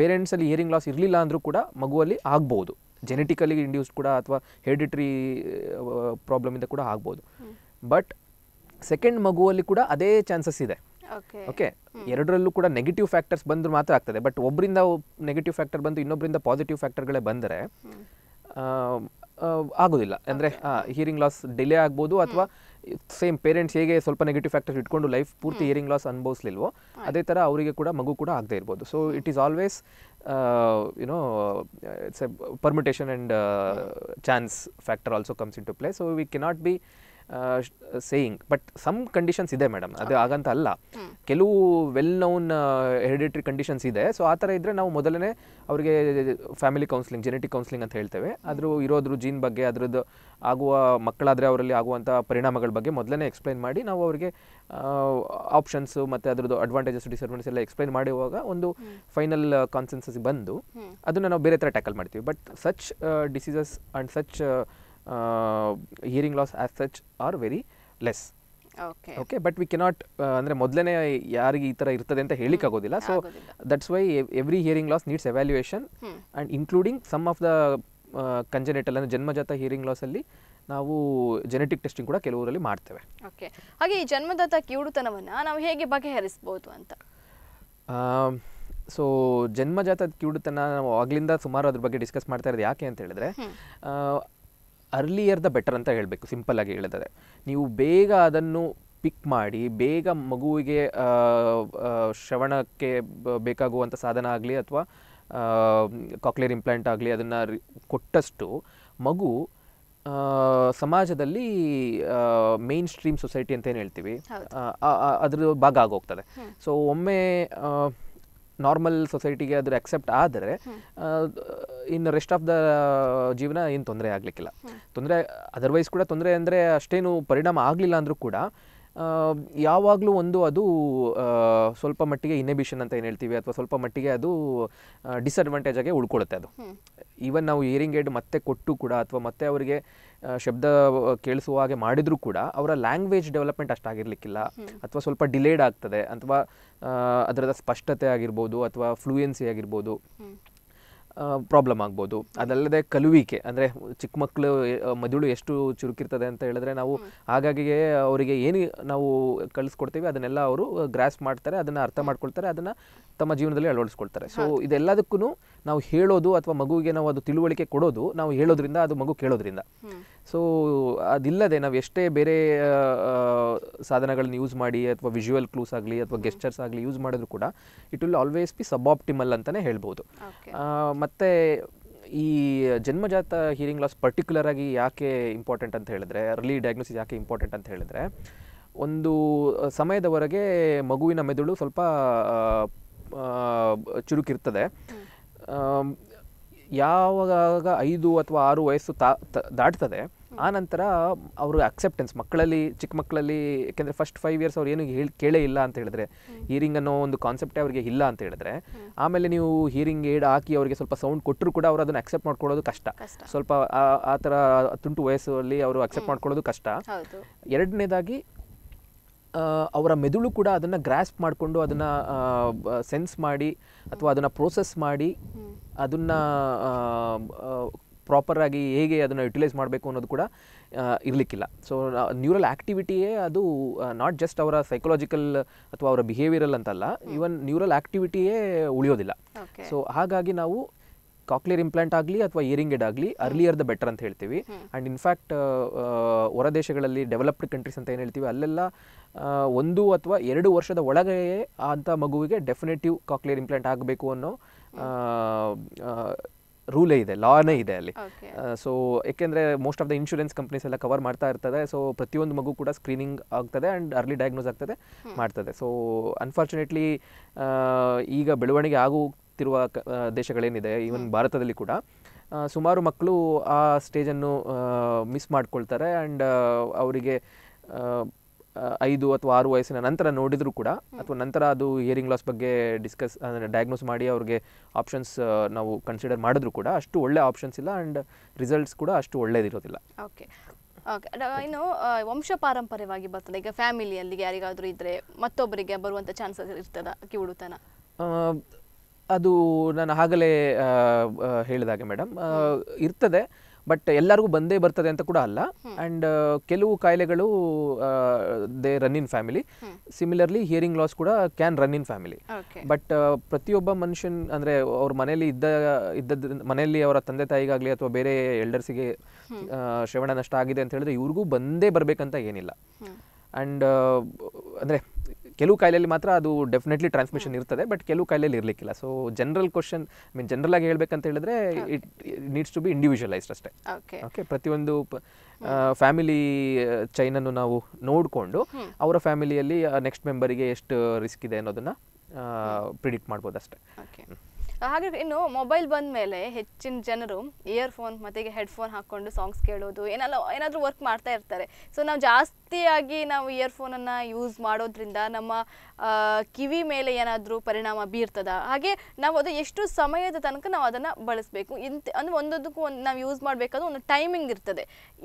ಪೇರೆಂಟ್ಸ್ ಅಲ್ಲಿ ಇಯರಿಂಗ್ ಲಾಸ್ ಇರಲಿಲ್ಲ ಅಂದ್ರೂ ಕೂಡ ಮಗುವಲ್ಲಿ ಆಗ್ಬೋದು ಜೆನೆಟಿಕಲಿ ಇಂಡ್ಯೂಸ್ ಕೂಡ ಅಥವಾ ಪ್ರಾಬ್ಲಮ್ ಇಂದ ಕೂಡ ಆಗ್ಬೋದು ಬಟ್ ಸೆಕೆಂಡ್ ಮಗುವಲ್ಲಿ ಕೂಡ ಅದೇ ಚಾನ್ಸಸ್ ಇದೆ ಓಕೆ ಎರಡರಲ್ಲೂ ಕೂಡ ನೆಗೆಟಿವ್ ಫ್ಯಾಕ್ಟರ್ಸ್ ಬಂದ್ರೆ ಮಾತ್ರ ಆಗ್ತದೆ ಬಟ್ ಒಬ್ಬರಿಂದ ನೆಗೆಟಿವ್ ಫ್ಯಾಕ್ಟರ್ ಬಂದು ಇನ್ನೊಬ್ಬರಿಂದ ಪಾಸಿಟಿವ್ ಫ್ಯಾಕ್ಟರ್ಗಳೇ ಬಂದರೆ ಆಗೋದಿಲ್ಲ ಅಂದರೆ ಹಿಯರಿಂಗ್ ಲಾಸ್ ಡಿಲೇ ಆಗ್ಬೋದು ಅಥವಾ ಸೇಮ್ ಪೇರೆಂಟ್ಸ್ ಹೇಗೆ ಸ್ವಲ್ಪ ನೆಗೆಟಿವ್ ಫ್ಯಾಕ್ಟರ್ಸ್ ಇಟ್ಕೊಂಡು ಲೈಫ್ ಪೂರ್ತಿ ಹಿಯರಿಂಗ್ ಲಾಸ್ ಅನುಭವಿಸ್ಲಿಲ್ವೋ ಅದೇ ಥರ ಅವರಿಗೆ ಕೂಡ ಮಗು ಕೂಡ ಆಗದೆ ಇರ್ಬೋದು so it is always you know it's a permutation and chance factor also comes into play so we cannot be saying but some conditions ಇದೆ ಮೇಡಮ್ ಅದು ಹಾಗಂತ ಅಲ್ಲ ಕೆಲವು ವೆಲ್ ನೌನ್ ಹೆರಿಡಿಟ್ರಿ ಕಂಡೀಷನ್ಸ್ ಇದೆ ಸೊ ಆ ಥರ ಇದ್ದರೆ ನಾವು ಮೊದಲನೇ ಅವರಿಗೆ ಫ್ಯಾಮಿಲಿ ಕೌನ್ಸಿಲಿಂಗ್ ಜೆನೆಟಿಕ್ ಕೌನ್ಸಿಲಿಂಗ್ ಅಂತ ಹೇಳ್ತೇವೆ ಆದರೂ ಇರೋದ್ರ ಜೀನ್ ಬಗ್ಗೆ ಅದರದ್ದು ಆಗುವ ಮಕ್ಕಳಾದರೆ ಅವರಲ್ಲಿ ಆಗುವಂಥ ಪರಿಣಾಮಗಳ ಬಗ್ಗೆ ಮೊದಲನೇ ಎಕ್ಸ್ಪ್ಲೈನ್ ಮಾಡಿ ನಾವು ಅವರಿಗೆ ಆಪ್ಷನ್ಸ್ ಮತ್ತು ಅದರದ್ದು ಅಡ್ವಾಂಟೇಜಸ್ ಡಿಸ್ಅಡ್ವಾಂಟೇಜ್ ಎಲ್ಲ ಎಕ್ಸ್ಪ್ಲೈನ್ ಮಾಡುವಾಗ ಒಂದು ಫೈನಲ್ ಕಾನ್ಸೆನ್ಸಸ್ ಬಂದು ಅದನ್ನು ನಾವು ಬೇರೆ ಥರ ಟ್ಯಾಕಲ್ ಮಾಡ್ತೀವಿ but such diseases and such hearing loss as such are very less okay but we cannot ಅಂದರೆ ಮೊದಲನೇ ಯಾರಿಗೆ ಈ ಥರ ಇರ್ತದೆ ಅಂತ ಹೇಳಿಕ್ಕಾಗೋದಿಲ್ಲ so that's why every hearing loss needs evaluation and including some of the congenital ಅಂದರೆ ಜನ್ಮಜಾತ ಹಿಯರಿಂಗ್ ಲಾಸಲ್ಲಿ ನಾವು ಜೆನೆಟಿಕ್ ಟೆಸ್ಟಿಂಗ್ ಕೂಡ ಕೆಲವರಲ್ಲಿ ಮಾಡ್ತೇವೆ ಓಕೆ ಹಾಗೆ ಈ ಜನ್ಮದಾತ ಕಿವುಡುತನವನ್ನು ನಾವು ಹೇಗೆ ಬಗೆಹರಿಸ್ಬೋದು ಅಂತ ಸೊ ಜನ್ಮಜಾತ ಕಿವುಡುತನ ನಾವು ಆಗಲಿಂದ ಸುಮಾರು ಅದ್ರ ಬಗ್ಗೆ ಡಿಸ್ಕಸ್ ಮಾಡ್ತಾ ಇರೋದು ಯಾಕೆ ಅಂತ ಹೇಳಿದ್ರೆ ಅರ್ಲಿಯರ್ ದ ಬೆಟರ್ ಅಂತ ಹೇಳಬೇಕು ಸಿಂಪಲ್ಲಾಗಿ ಹೇಳಿದರೆ ನೀವು ಬೇಗ ಅದನ್ನು ಪಿಕ್ ಮಾಡಿ ಬೇಗ ಮಗುವಿಗೆ ಶ್ರವಣಕ್ಕೆ ಬೇಕಾಗುವಂಥ ಸಾಧನ ಆಗಲಿ ಅಥವಾ ಕಾಕ್ಲೇರ್ ಇಂಪ್ಲಾಂಟ್ ಆಗಲಿ ಅದನ್ನು ಕೊಟ್ಟಷ್ಟು ಮಗು ಸಮಾಜದಲ್ಲಿ ಮೇನ್ ಸ್ಟ್ರೀಮ್ ಸೊಸೈಟಿ ಅಂತ ಏನು ಹೇಳ್ತೀವಿ ಅದ್ರ ಭಾಗ ಆಗೋಗ್ತದೆ ಸೊ ಒಮ್ಮೆ ನಾರ್ಮಲ್ ಸೊಸೈಟಿಗೆ ಅದ್ರ ಅಕ್ಸೆಪ್ಟ್ ಆದರೆ ಇನ್ನು ರೆಸ್ಟ್ ಆಫ್ ದ ಜೀವನ ಏನು ತೊಂದರೆ ಆಗಲಿಕ್ಕಿಲ್ಲ ತೊಂದರೆ ಅದರ್ವೈಸ್ ಕೂಡ ತೊಂದರೆ ಅಂದರೆ ಅಷ್ಟೇನು ಪರಿಣಾಮ ಆಗಲಿಲ್ಲ ಅಂದರೂ ಕೂಡ ಯಾವಾಗಲೂ ಒಂದು ಅದು ಸ್ವಲ್ಪ ಮಟ್ಟಿಗೆ ಇನ್ನೆಬಿಷನ್ ಅಂತ ಏನು ಹೇಳ್ತೀವಿ ಅಥವಾ ಸ್ವಲ್ಪ ಮಟ್ಟಿಗೆ ಅದು ಡಿಸ್ಅಡ್ವಾಂಟೇಜಾಗೆ ಉಳ್ಕೊಳುತ್ತೆ ಅದು ಈವನ್ ನಾವು ಇಯರಿಂಗ್ ಏಡ್ ಮತ್ತೆ ಕೊಟ್ಟು ಕೂಡ ಅಥವಾ ಮತ್ತೆ ಅವರಿಗೆ ಶಬ್ದ ಕೇಳಿಸುವ ಹಾಗೆ ಮಾಡಿದರೂ ಕೂಡ ಅವರ ಲ್ಯಾಂಗ್ವೇಜ್ ಡೆವಲಪ್ಮೆಂಟ್ ಅಷ್ಟಾಗಿರ್ಲಿಕ್ಕಿಲ್ಲ ಅಥವಾ ಸ್ವಲ್ಪ ಡಿಲೇಡ್ ಆಗ್ತದೆ ಅಥವಾ ಅದರದ ಸ್ಪಷ್ಟತೆ ಆಗಿರ್ಬೋದು ಅಥವಾ ಫ್ಲೂಯೆನ್ಸಿ ಆಗಿರ್ಬೋದು ಪ್ರಾಬ್ಲಮ್ ಆಗ್ಬೋದು ಅದಲ್ಲದೆ ಕಲುವಿಕೆ ಅಂದರೆ ಚಿಕ್ಕ ಮಕ್ಕಳು ಮದುಳು ಎಷ್ಟು ಚುರುಕಿರ್ತದೆ ಅಂತ ಹೇಳಿದ್ರೆ ನಾವು ಹಾಗಾಗಿ ಅವರಿಗೆ ಏನು ನಾವು ಕಳಿಸ್ಕೊಡ್ತೀವಿ ಅದನ್ನೆಲ್ಲ ಅವರು ಗ್ರಾಸ್ ಮಾಡ್ತಾರೆ ಅದನ್ನು ಅರ್ಥ ಮಾಡ್ಕೊಳ್ತಾರೆ ಅದನ್ನು ತಮ್ಮ ಜೀವನದಲ್ಲಿ ಅಳವಡಿಸ್ಕೊಳ್ತಾರೆ ಸೊ ಇದೆಲ್ಲದಕ್ಕೂ ನಾವು ಹೇಳೋದು ಅಥವಾ ಮಗುವಿಗೆ ನಾವು ಅದು ತಿಳುವಳಿಕೆ ಕೊಡೋದು ನಾವು ಹೇಳೋದ್ರಿಂದ ಅದು ಮಗು ಕೇಳೋದ್ರಿಂದ ಸೊ ಅದಿಲ್ಲದೆ ನಾವು ಎಷ್ಟೇ ಬೇರೆ ಸಾಧನಗಳನ್ನ ಯೂಸ್ ಮಾಡಿ ಅಥವಾ ವಿಜುವಲ್ ಕ್ಲೂಸ್ ಆಗಲಿ ಅಥವಾ ಗೆಸ್ಟರ್ಸ್ ಆಗಲಿ ಯೂಸ್ ಮಾಡಿದ್ರು ಕೂಡ it will always be suboptimal ಅಂತಲೇ ಹೇಳ್ಬೋದು ಮತ್ತು ಈ ಜನ್ಮಜಾತ ಹೀರಿಂಗ್ ಲಾಸ್ ಪರ್ಟಿಕ್ಯುಲರ್ ಆಗಿ ಯಾಕೆ ಇಂಪಾರ್ಟೆಂಟ್ ಅಂತ ಹೇಳಿದ್ರೆ ಅರ್ಲಿ ಡಯಾಗ್ನೋಸಿಸ್ ಯಾಕೆ ಇಂಪಾರ್ಟೆಂಟ್ ಅಂತ ಹೇಳಿದರೆ ಒಂದು ಸಮಯದವರೆಗೆ ಮಗುವಿನ ಮೆದುಳು ಸ್ವಲ್ಪ ಚುರುಕಿರ್ತದೆ ಯಾವಾಗ ಐದು ಅಥವಾ ಆರು ವಯಸ್ಸು ತಾ ದಾಟ್ತದೆ ಆ ನಂತರ ಅವರು ಅಕ್ಸೆಪ್ಟೆನ್ಸ್ ಮಕ್ಕಳಲ್ಲಿ ಚಿಕ್ಕ ಮಕ್ಕಳಲ್ಲಿ ಯಾಕೆಂದ್ರೆ ಫಸ್ಟ್ ಫೈವ್ ಇಯರ್ಸ್ ಅವ್ರು ಏನು ಹೇಳಿ ಕೇಳೇ ಇಲ್ಲ ಅಂತ ಹೇಳಿದ್ರೆ ಹಿಯರಿಂಗ್ ಅನ್ನೋ ಒಂದು ಕಾನ್ಸೆಪ್ಟೇ ಅವರಿಗೆ ಇಲ್ಲ ಅಂತ ಹೇಳಿದ್ರೆ ಆಮೇಲೆ ನೀವು ಹಿಯರಿಂಗ್ ಏಡ್ ಹಾಕಿ ಅವರಿಗೆ ಸ್ವಲ್ಪ ಸೌಂಡ್ ಕೊಟ್ಟರು ಕೂಡ ಅವರು ಅದನ್ನು ಅಕ್ಸೆಪ್ಟ್ ಮಾಡ್ಕೊಳ್ಳೋದು ಕಷ್ಟ ಸ್ವಲ್ಪ ಆ ಥರ ತುಂಟು ವಯಸ್ಸಲ್ಲಿ ಅವರು ಅಕ್ಸೆಪ್ಟ್ ಮಾಡ್ಕೊಳ್ಳೋದು ಕಷ್ಟ ಎರಡನೇದಾಗಿ ಅವರ ಮೆದುಳು ಕೂಡ ಅದನ್ನು ಗ್ರಾಸ್ಪ್ ಮಾಡಿಕೊಂಡು ಅದನ್ನು ಸೆನ್ಸ್ ಮಾಡಿ ಅಥವಾ ಅದನ್ನು ಪ್ರೋಸೆಸ್ ಮಾಡಿ ಅದನ್ನು ಪ್ರಾಪರಾಗಿ ಹೇಗೆ ಅದನ್ನು ಯುಟಿಲೈಸ್ ಮಾಡಬೇಕು ಅನ್ನೋದು ಕೂಡ ಇರಲಿಕ್ಕಿಲ್ಲ ಸೊ ನ್ಯೂರಲ್ ಆ್ಯಕ್ಟಿವಿಟಿಯೇ ಅದು ನಾಟ್ ಜಸ್ಟ್ ಅವರ ಸೈಕಲಾಜಿಕಲ್ ಅಥವಾ ಅವರ ಬಿಹೇವಿಯರಲ್ ಅಂತಲ್ಲ ಈವನ್ ನ್ಯೂರಲ್ ಆ್ಯಕ್ಟಿವಿಟಿಯೇ ಉಳಿಯೋದಿಲ್ಲ ಸೊ ಹಾಗಾಗಿ ನಾವು ಕಾಕ್ಲಿಯರ್ ಇಂಪ್ಲಾಂಟ್ ಆಗಲಿ ಅಥವಾ ಇಯರಿಂಗ್ ಎಡ್ ಆಗಲಿ ಅರ್ಲಿಯರ್ ದ ಬೆಟರ್ ಅಂತ ಹೇಳ್ತೀವಿ ಆ್ಯಂಡ್ ಇನ್ಫ್ಯಾಕ್ಟ್ ಹೊರ ದೇಶಗಳಲ್ಲಿ ಡೆವಲಪ್ಡ್ ಕಂಟ್ರೀಸ್ ಅಂತ ಏನು ಹೇಳ್ತೀವಿ ಅಲ್ಲೆಲ್ಲ ಒಂದು ಅಥವಾ ಎರಡು ವರ್ಷದ ಒಳಗೆ ಅಂಥ ಮಗುವಿಗೆ ಡೆಫಿನೆಟಿವ್ ಕಾಕ್ಲಿಯರ್ ಇಂಪ್ಲಾಂಟ್ ಆಗಬೇಕು ಅನ್ನೋ ರೂಲೇ ಇದೆ ಲಾನೇ ಇದೆ ಅಲ್ಲಿ ಸೊ ಏಕೆಂದರೆ most of the insurance companies ಎಲ್ಲ ಕವರ್ ಮಾಡ್ತಾ ಇರ್ತದೆ ಸೊ ಪ್ರತಿಯೊಂದು ಮಗು ಕೂಡ ಸ್ಕ್ರೀನಿಂಗ್ ಆಗ್ತದೆ ಆ್ಯಂಡ್ ಅರ್ಲಿ ಡಯಾಗ್ನೋಸ್ ಆಗ್ತದೆ ಮಾಡ್ತದೆ ಸೊ ಅನ್ಫಾರ್ಚುನೇಟ್ಲಿ ಈಗ ಬೆಳವಣಿಗೆ ಆಗುತ್ತಿರುವ ದೇಶಗಳೇನಿದೆ ಈವನ್ ಭಾರತದಲ್ಲಿ ಕೂಡ ಸುಮಾರು ಮಕ್ಕಳು ಆ ಸ್ಟೇಜನ್ನು ಮಿಸ್ ಮಾಡ್ಕೊಳ್ತಾರೆ ಆ್ಯಂಡ್ ಅವರಿಗೆ ಐದು ಅಥವಾ ಆರು ವಯಸ್ಸಿನ ನಂತರ ನೋಡಿದರೂ ಕೂಡ ಅಥವಾ ನಂತರ ಅದು ಹಿಯರಿಂಗ್ ಲಾಸ್ ಬಗ್ಗೆ ಡಿಸ್ಕಸ್ ಅಂದರೆ ಡಯಾಗ್ನೋಸ್ ಮಾಡಿ ಅವ್ರಿಗೆ ಆಪ್ಷನ್ಸ್ ನಾವು ಕನ್ಸಿಡರ್ ಮಾಡಿದ್ರು ಕೂಡ ಅಷ್ಟು ಒಳ್ಳೆ ಆಪ್ಷನ್ಸ್ ಇಲ್ಲ ಆ್ಯಂಡ್ ರಿಸಲ್ಟ್ಸ್ ಕೂಡ ಅಷ್ಟು ಒಳ್ಳೇದಿರೋದಿಲ್ಲ ಓಕೆ ಓಕೆ ಇನ್ನು ವಂಶ ಪಾರಂಪರ್ಯವಾಗಿ ಬರ್ತದೆ ಈಗ ಫ್ಯಾಮಿಲಿಯಲ್ಲಿ ಯಾರಿಗಾದರೂ ಇದ್ದರೆ ಮತ್ತೊಬ್ಬರಿಗೆ ಬರುವಂಥ ಚಾನ್ಸಸ್ ಇರ್ತದ ಕಿವುಡುತನ ಅದು ನಾನು ಆಗಲೇ ಹೇಳಿದಾಗೆ ಮೇಡಮ್ ಇರ್ತದೆ ಬಟ್ ಎಲ್ಲರಿಗೂ ಬಂದೇ ಬರ್ತದೆ ಅಂತ ಕೂಡ ಅಲ್ಲ ಅಂಡ್ uh, ಕೆಲವು ಕಾಯಿಲೆಗಳು they run in family similarly hearing loss ಕೂಡ can run in family but ಪ್ರತಿಯೊಬ್ಬ ಮನುಷ್ಯನ್ ಅಂದ್ರೆ ಅವ್ರ ಮನೆಯಲ್ಲಿ ಇದ್ದ ಇದ್ದ ಮನೆಯಲ್ಲಿ ಅವರ ತಂದೆ ತಾಯಿಗಾಗ್ಲಿ ಅಥವಾ ಬೇರೆ ಎಲ್ಡರ್ಸಿಗೆ ಶ್ರವಣ ನಷ್ಟ ಆಗಿದೆ ಅಂತ ಹೇಳಿದ್ರೆ ಇವ್ರಿಗೂ ಬಂದೇ ಬರಬೇಕಂತ ಏನಿಲ್ಲ ಅಂಡ್ uh, ಅಂದ್ರೆ ಕೆಲವು ಕಾಯಿಲೆಯಲ್ಲಿ ಮಾತ್ರ ಅದು ಡೆಫಿನೆಟ್ಲಿ ಟ್ರಾನ್ಸ್ಮಿಷನ್ ಇರ್ತದೆ ಬಟ್ ಕೆಲವು ಕಾಯಿಲೆಯಲ್ಲಿ ಇರಲಿಕ್ಕಿಲ್ಲ so general question mean general ಆಗಿ ಹೇಳ್ಬೇಕಂತ ಹೇಳಿದ್ರೆ it needs to be individualized ಅಷ್ಟೇ ಓಕೆ ಪ್ರತಿಯೊಂದು ಫ್ಯಾಮಿಲಿ ಚೈನನ್ನು ನಾವು ನೋಡಿಕೊಂಡು ಅವರ ಫ್ಯಾಮಿಲಿಯಲ್ಲಿ ನೆಕ್ಸ್ಟ್ ಮೆಂಬರಿಗೆ ಎಷ್ಟು ರಿಸ್ಕ್ ಇದೆ ಅನ್ನೋದನ್ನು ಪ್ರಿಡಿಕ್ಟ್ ಮಾಡ್ಬೋದು ಅಷ್ಟೇ ಹಾಗೆ ಇನ್ನು ಮೊಬೈಲ್ ಬಂದ ಮೇಲೆ ಹೆಚ್ಚಿನ ಜನರು ಇಯರ್ಫೋನ್ ಮತ್ತೆ ಹೆಡ್ಫೋನ್ ಹಾಕ್ಕೊಂಡು ಸಾಂಗ್ಸ್ ಕೇಳೋದು ಏನಲ್ಲ ಏನಾದರೂ ವರ್ಕ್ ಮಾಡ್ತಾ ಇರ್ತಾರೆ ಸೊ ನಾವು ಜಾಸ್ತಿಯಾಗಿ ನಾವು ಇಯರ್ ಫೋನನ್ನು ಯೂಸ್ ಮಾಡೋದ್ರಿಂದ ನಮ್ಮ ಕಿವಿ ಮೇಲೆ ಏನಾದರೂ ಪರಿಣಾಮ ಬೀರ್ತದ ಹಾಗೆ ನಾವು ಅದು ಎಷ್ಟು ಸಮಯದ ತನಕ ನಾವು ಅದನ್ನು ಬಳಸಬೇಕು ಇಂತ ಅಂದರೆ ಒಂದೊಂದಕ್ಕೂ ಒಂದು ನಾವು ಯೂಸ್ ಮಾಡಬೇಕಾದ್ರೂ ಒಂದು ಟೈಮಿಂಗ್ ಇರ್ತದೆ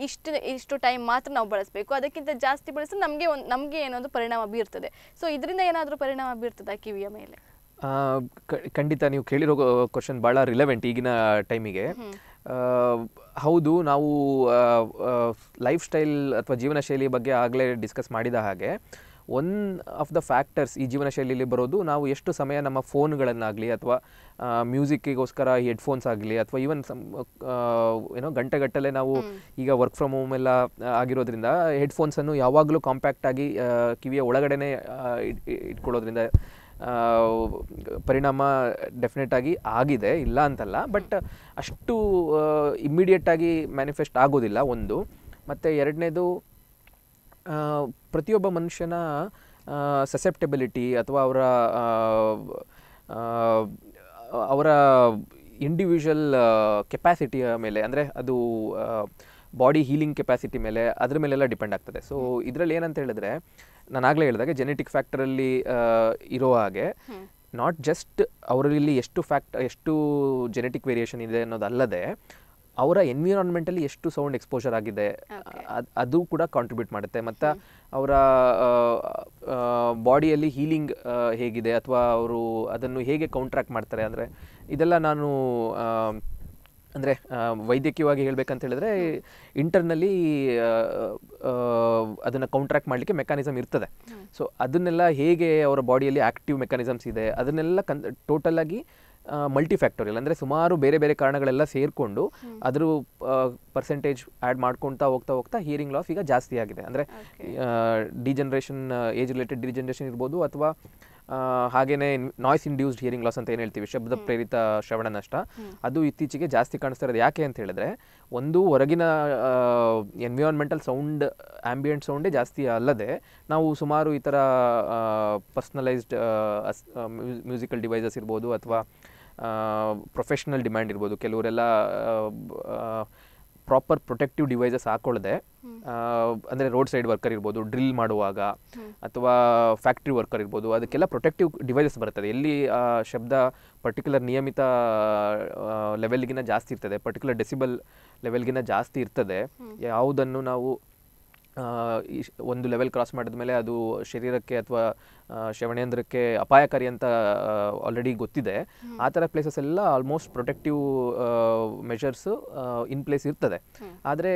ಇಷ್ಟು ಇಷ್ಟು ಟೈಮ್ ಮಾತ್ರ ನಾವು ಬಳಸಬೇಕು ಅದಕ್ಕಿಂತ ಜಾಸ್ತಿ ಬಳಸಿದ್ರೆ ನಮಗೆ ಒಂದು ನಮಗೆ ಏನಾದ್ರೂ ಪರಿಣಾಮ ಬೀರ್ತದೆ ಸೊ ಇದರಿಂದ ಏನಾದರೂ ಪರಿಣಾಮ ಬೀರ್ತದ ಕಿವಿಯ ಮೇಲೆ ಖಂಡಿತ ನೀವು ಕೇಳಿರೋ ಕ್ವಶನ್ ಭಾಳ ರಿಲೆವೆಂಟ್ ಈಗಿನ ಟೈಮಿಗೆ ಹೌದು ನಾವು ಲೈಫ್ ಸ್ಟೈಲ್ ಅಥವಾ ಜೀವನ ಶೈಲಿ ಬಗ್ಗೆ ಆಗಲೇ ಡಿಸ್ಕಸ್ ಮಾಡಿದ ಹಾಗೆ ಒನ್ ಆಫ್ ದ ಫ್ಯಾಕ್ಟರ್ಸ್ ಈ ಜೀವನ ಶೈಲಿಯಲ್ಲಿ ಬರೋದು ನಾವು ಎಷ್ಟು ಸಮಯ ನಮ್ಮ ಫೋನ್ಗಳನ್ನಾಗಲಿ ಅಥವಾ ಮ್ಯೂಸಿಕ್ಕಿಗೋಸ್ಕರ ಹೆಡ್ಫೋನ್ಸ್ ಆಗಲಿ ಅಥವಾ ಈವನ್ ಸಮ್ ಏನೋ ಗಂಟೆಗಟ್ಟಲೆ ನಾವು ಈಗ ವರ್ಕ್ ಫ್ರಮ್ ಹೋಮ್ ಎಲ್ಲ ಆಗಿರೋದ್ರಿಂದ ಹೆಡ್ಫೋನ್ಸನ್ನು ಯಾವಾಗಲೂ ಕಾಂಪ್ಯಾಕ್ಟಾಗಿ ಕಿವಿಯ ಒಳಗಡೆನೇ ಇಟ್ಕೊಳ್ಳೋದ್ರಿಂದ ಪರಿಣಾಮ ಡೆಫಿನೆಟ್ ಆಗಿ ಆಗಿದೆ ಇಲ್ಲ ಅಂತಲ್ಲ ಬಟ್ ಅಷ್ಟು ಇಮ್ಮಿಡಿಯೇಟಾಗಿ ಮ್ಯಾನಿಫೆಸ್ಟ್ ಆಗೋದಿಲ್ಲ ಒಂದು ಮತ್ತು ಎರಡನೇದು ಪ್ರತಿಯೊಬ್ಬ ಮನುಷ್ಯನ ಸಸೆಪ್ಟೆಬಿಲಿಟಿ ಅಥವಾ ಅವರ ಅವರ ಇಂಡಿವಿಜುವಲ್ ಕೆಪ್ಯಾಸಿಟಿಯ ಮೇಲೆ ಅಂದರೆ ಅದು ಬಾಡಿ ಹೀಲಿಂಗ್ ಕೆಪ್ಯಾಸಿಟಿ ಮೇಲೆ ಅದ್ರ ಮೇಲೆಲ್ಲ ಡಿಪೆಂಡ್ ಆಗ್ತದೆ ಸೊ ಇದರಲ್ಲಿ ಏನಂತ ಹೇಳಿದ್ರೆ ನಾನು ಆಗಲೇ ಹೇಳಿದಾಗೆ ಜೆನೆಟಿಕ್ ಫ್ಯಾಕ್ಟರಲ್ಲಿ ಇರೋ ಹಾಗೆ ನಾಟ್ ಜಸ್ಟ್ ಅವರಲ್ಲಿ ಎಷ್ಟು ಫ್ಯಾಕ್ಟ್ ಎಷ್ಟು ಜೆನೆಟಿಕ್ ವೇರಿಯೇಷನ್ ಇದೆ ಅನ್ನೋದಲ್ಲದೆ ಅವರ ಎನ್ವಿರಾನ್ಮೆಂಟಲ್ಲಿ ಎಷ್ಟು ಸೌಂಡ್ ಎಕ್ಸ್ಪೋಜರ್ ಆಗಿದೆ ಅದು ಕೂಡ ಕಾಂಟ್ರಿಬ್ಯೂಟ್ ಮಾಡುತ್ತೆ ಮತ್ತು ಅವರ ಬಾಡಿಯಲ್ಲಿ ಹೀಲಿಂಗ್ ಹೇಗಿದೆ ಅಥವಾ ಅವರು ಅದನ್ನು ಹೇಗೆ ಕೌಂಟ್ರಾಕ್ಟ್ ಮಾಡ್ತಾರೆ ಅಂದರೆ ಇದೆಲ್ಲ ನಾನು ಅಂದರೆ ವೈದ್ಯಕೀಯವಾಗಿ ಹೇಳಬೇಕಂತ ಹೇಳಿದ್ರೆ ಇಂಟರ್ನಲ್ಲಿ ಅದನ್ನು ಕೌಂಟ್ರಾಕ್ಟ್ ಮಾಡಲಿಕ್ಕೆ ಮೆಕ್ಯಾನಿಸಮ್ ಇರ್ತದೆ ಸೊ ಅದನ್ನೆಲ್ಲ ಹೇಗೆ ಅವರ ಬಾಡಿಯಲ್ಲಿ ಆ್ಯಕ್ಟಿವ್ ಮೆಕ್ಯಾನಿಸಮ್ಸ್ ಇದೆ ಅದನ್ನೆಲ್ಲ ಕನ್ ಟೋಟಲಾಗಿ ಮಲ್ಟಿ ಫ್ಯಾಕ್ಟೋರಿಯಲ್ ಅಂದರೆ ಸುಮಾರು ಬೇರೆ ಬೇರೆ ಕಾರಣಗಳೆಲ್ಲ ಸೇರಿಕೊಂಡು ಅದರ ಪರ್ಸೆಂಟೇಜ್ ಆ್ಯಡ್ ಮಾಡ್ಕೊಳ್ತಾ ಹೋಗ್ತಾ ಹೋಗ್ತಾ ಹಿಯರಿಂಗ್ ಲಾಸ್ ಈಗ ಜಾಸ್ತಿ ಆಗಿದೆ ಅಂದರೆ ಡಿಜನ್ರೇಷನ್ ಏಜ್ ರಿಲೇಟೆಡ್ ಡಿಜನ್ರೇಷನ್ ಇರ್ಬೋದು ಅಥವಾ ಹಾಗೆಯೇ ನಾಯ್ಸ್ ಇಂಡ್ಯೂಸ್ಡ್ ಹಿಯರಿಂಗ್ ಲಾಸ್ ಅಂತ ಏನು ಹೇಳ್ತೀವಿ ಶಬ್ದ ಪ್ರೇರಿತ ಶ್ರವಣ ನಷ್ಟ ಅದು ಇತ್ತೀಚೆಗೆ ಜಾಸ್ತಿ ಕಾಣಿಸ್ತಾ ಇರೋದು ಯಾಕೆ ಅಂತ ಹೇಳಿದ್ರೆ ಒಂದು ಹೊರಗಿನ ಎನ್ವಿರಾನ್ಮೆಂಟಲ್ ಸೌಂಡ್ ಆಂಬಿಯೆಂಟ್ ಸೌಂಡೇ ಜಾಸ್ತಿ ಅಲ್ಲದೆ ನಾವು ಸುಮಾರು ಈ ಥರ ಪರ್ಸ್ನಲೈಸ್ಡ್ ಮ್ಯೂಸಿಕಲ್ ಡಿವೈಸಸ್ ಇರ್ಬೋದು ಅಥವಾ ಪ್ರೊಫೆಷ್ನಲ್ ಡಿಮ್ಯಾಂಡ್ ಇರ್ಬೋದು ಕೆಲವರೆಲ್ಲ ಪ್ರಾಪರ್ ಪ್ರೊಟೆಕ್ಟಿವ್ ಡಿವೈಸಸ್ ಹಾಕೊಳ್ಳದೆ ಅಂದರೆ ರೋಡ್ ಸೈಡ್ ವರ್ಕರ್ ಇರ್ಬೋದು ಡ್ರಿಲ್ ಮಾಡುವಾಗ ಅಥವಾ ಫ್ಯಾಕ್ಟ್ರಿ ವರ್ಕರ್ ಇರ್ಬೋದು ಅದಕ್ಕೆಲ್ಲ ಪ್ರೊಟೆಕ್ಟಿವ್ ಡಿವೈಸಸ್ ಬರ್ತದೆ ಎಲ್ಲಿ ಶಬ್ದ ಪರ್ಟಿಕ್ಯುಲರ್ ನಿಯಮಿತ ಲೆವೆಲ್ಗಿನ ಜಾಸ್ತಿ ಇರ್ತದೆ ಪರ್ಟಿಕ್ಯುಲರ್ ಡೆಸಿಬಲ್ ಲೆವೆಲ್ಗಿನ ಜಾಸ್ತಿ ಇರ್ತದೆ ಯಾವುದನ್ನು ನಾವು ಒಂದು ಲೆವೆಲ್ ಕ್ರಾಸ್ ಮಾಡಿದ ಮೇಲೆ ಅದು ಶರೀರಕ್ಕೆ ಅಥವಾ ಶ್ರವಣೇಂದ್ರಕ್ಕೆ ಅಪಾಯಕಾರಿ ಅಂತ ಆಲ್ರೆಡಿ ಗೊತ್ತಿದೆ ಆ ಥರ ಪ್ಲೇಸಸ್ ಎಲ್ಲ almost protective measures in place ಇರ್ತದೆ ಆದರೆ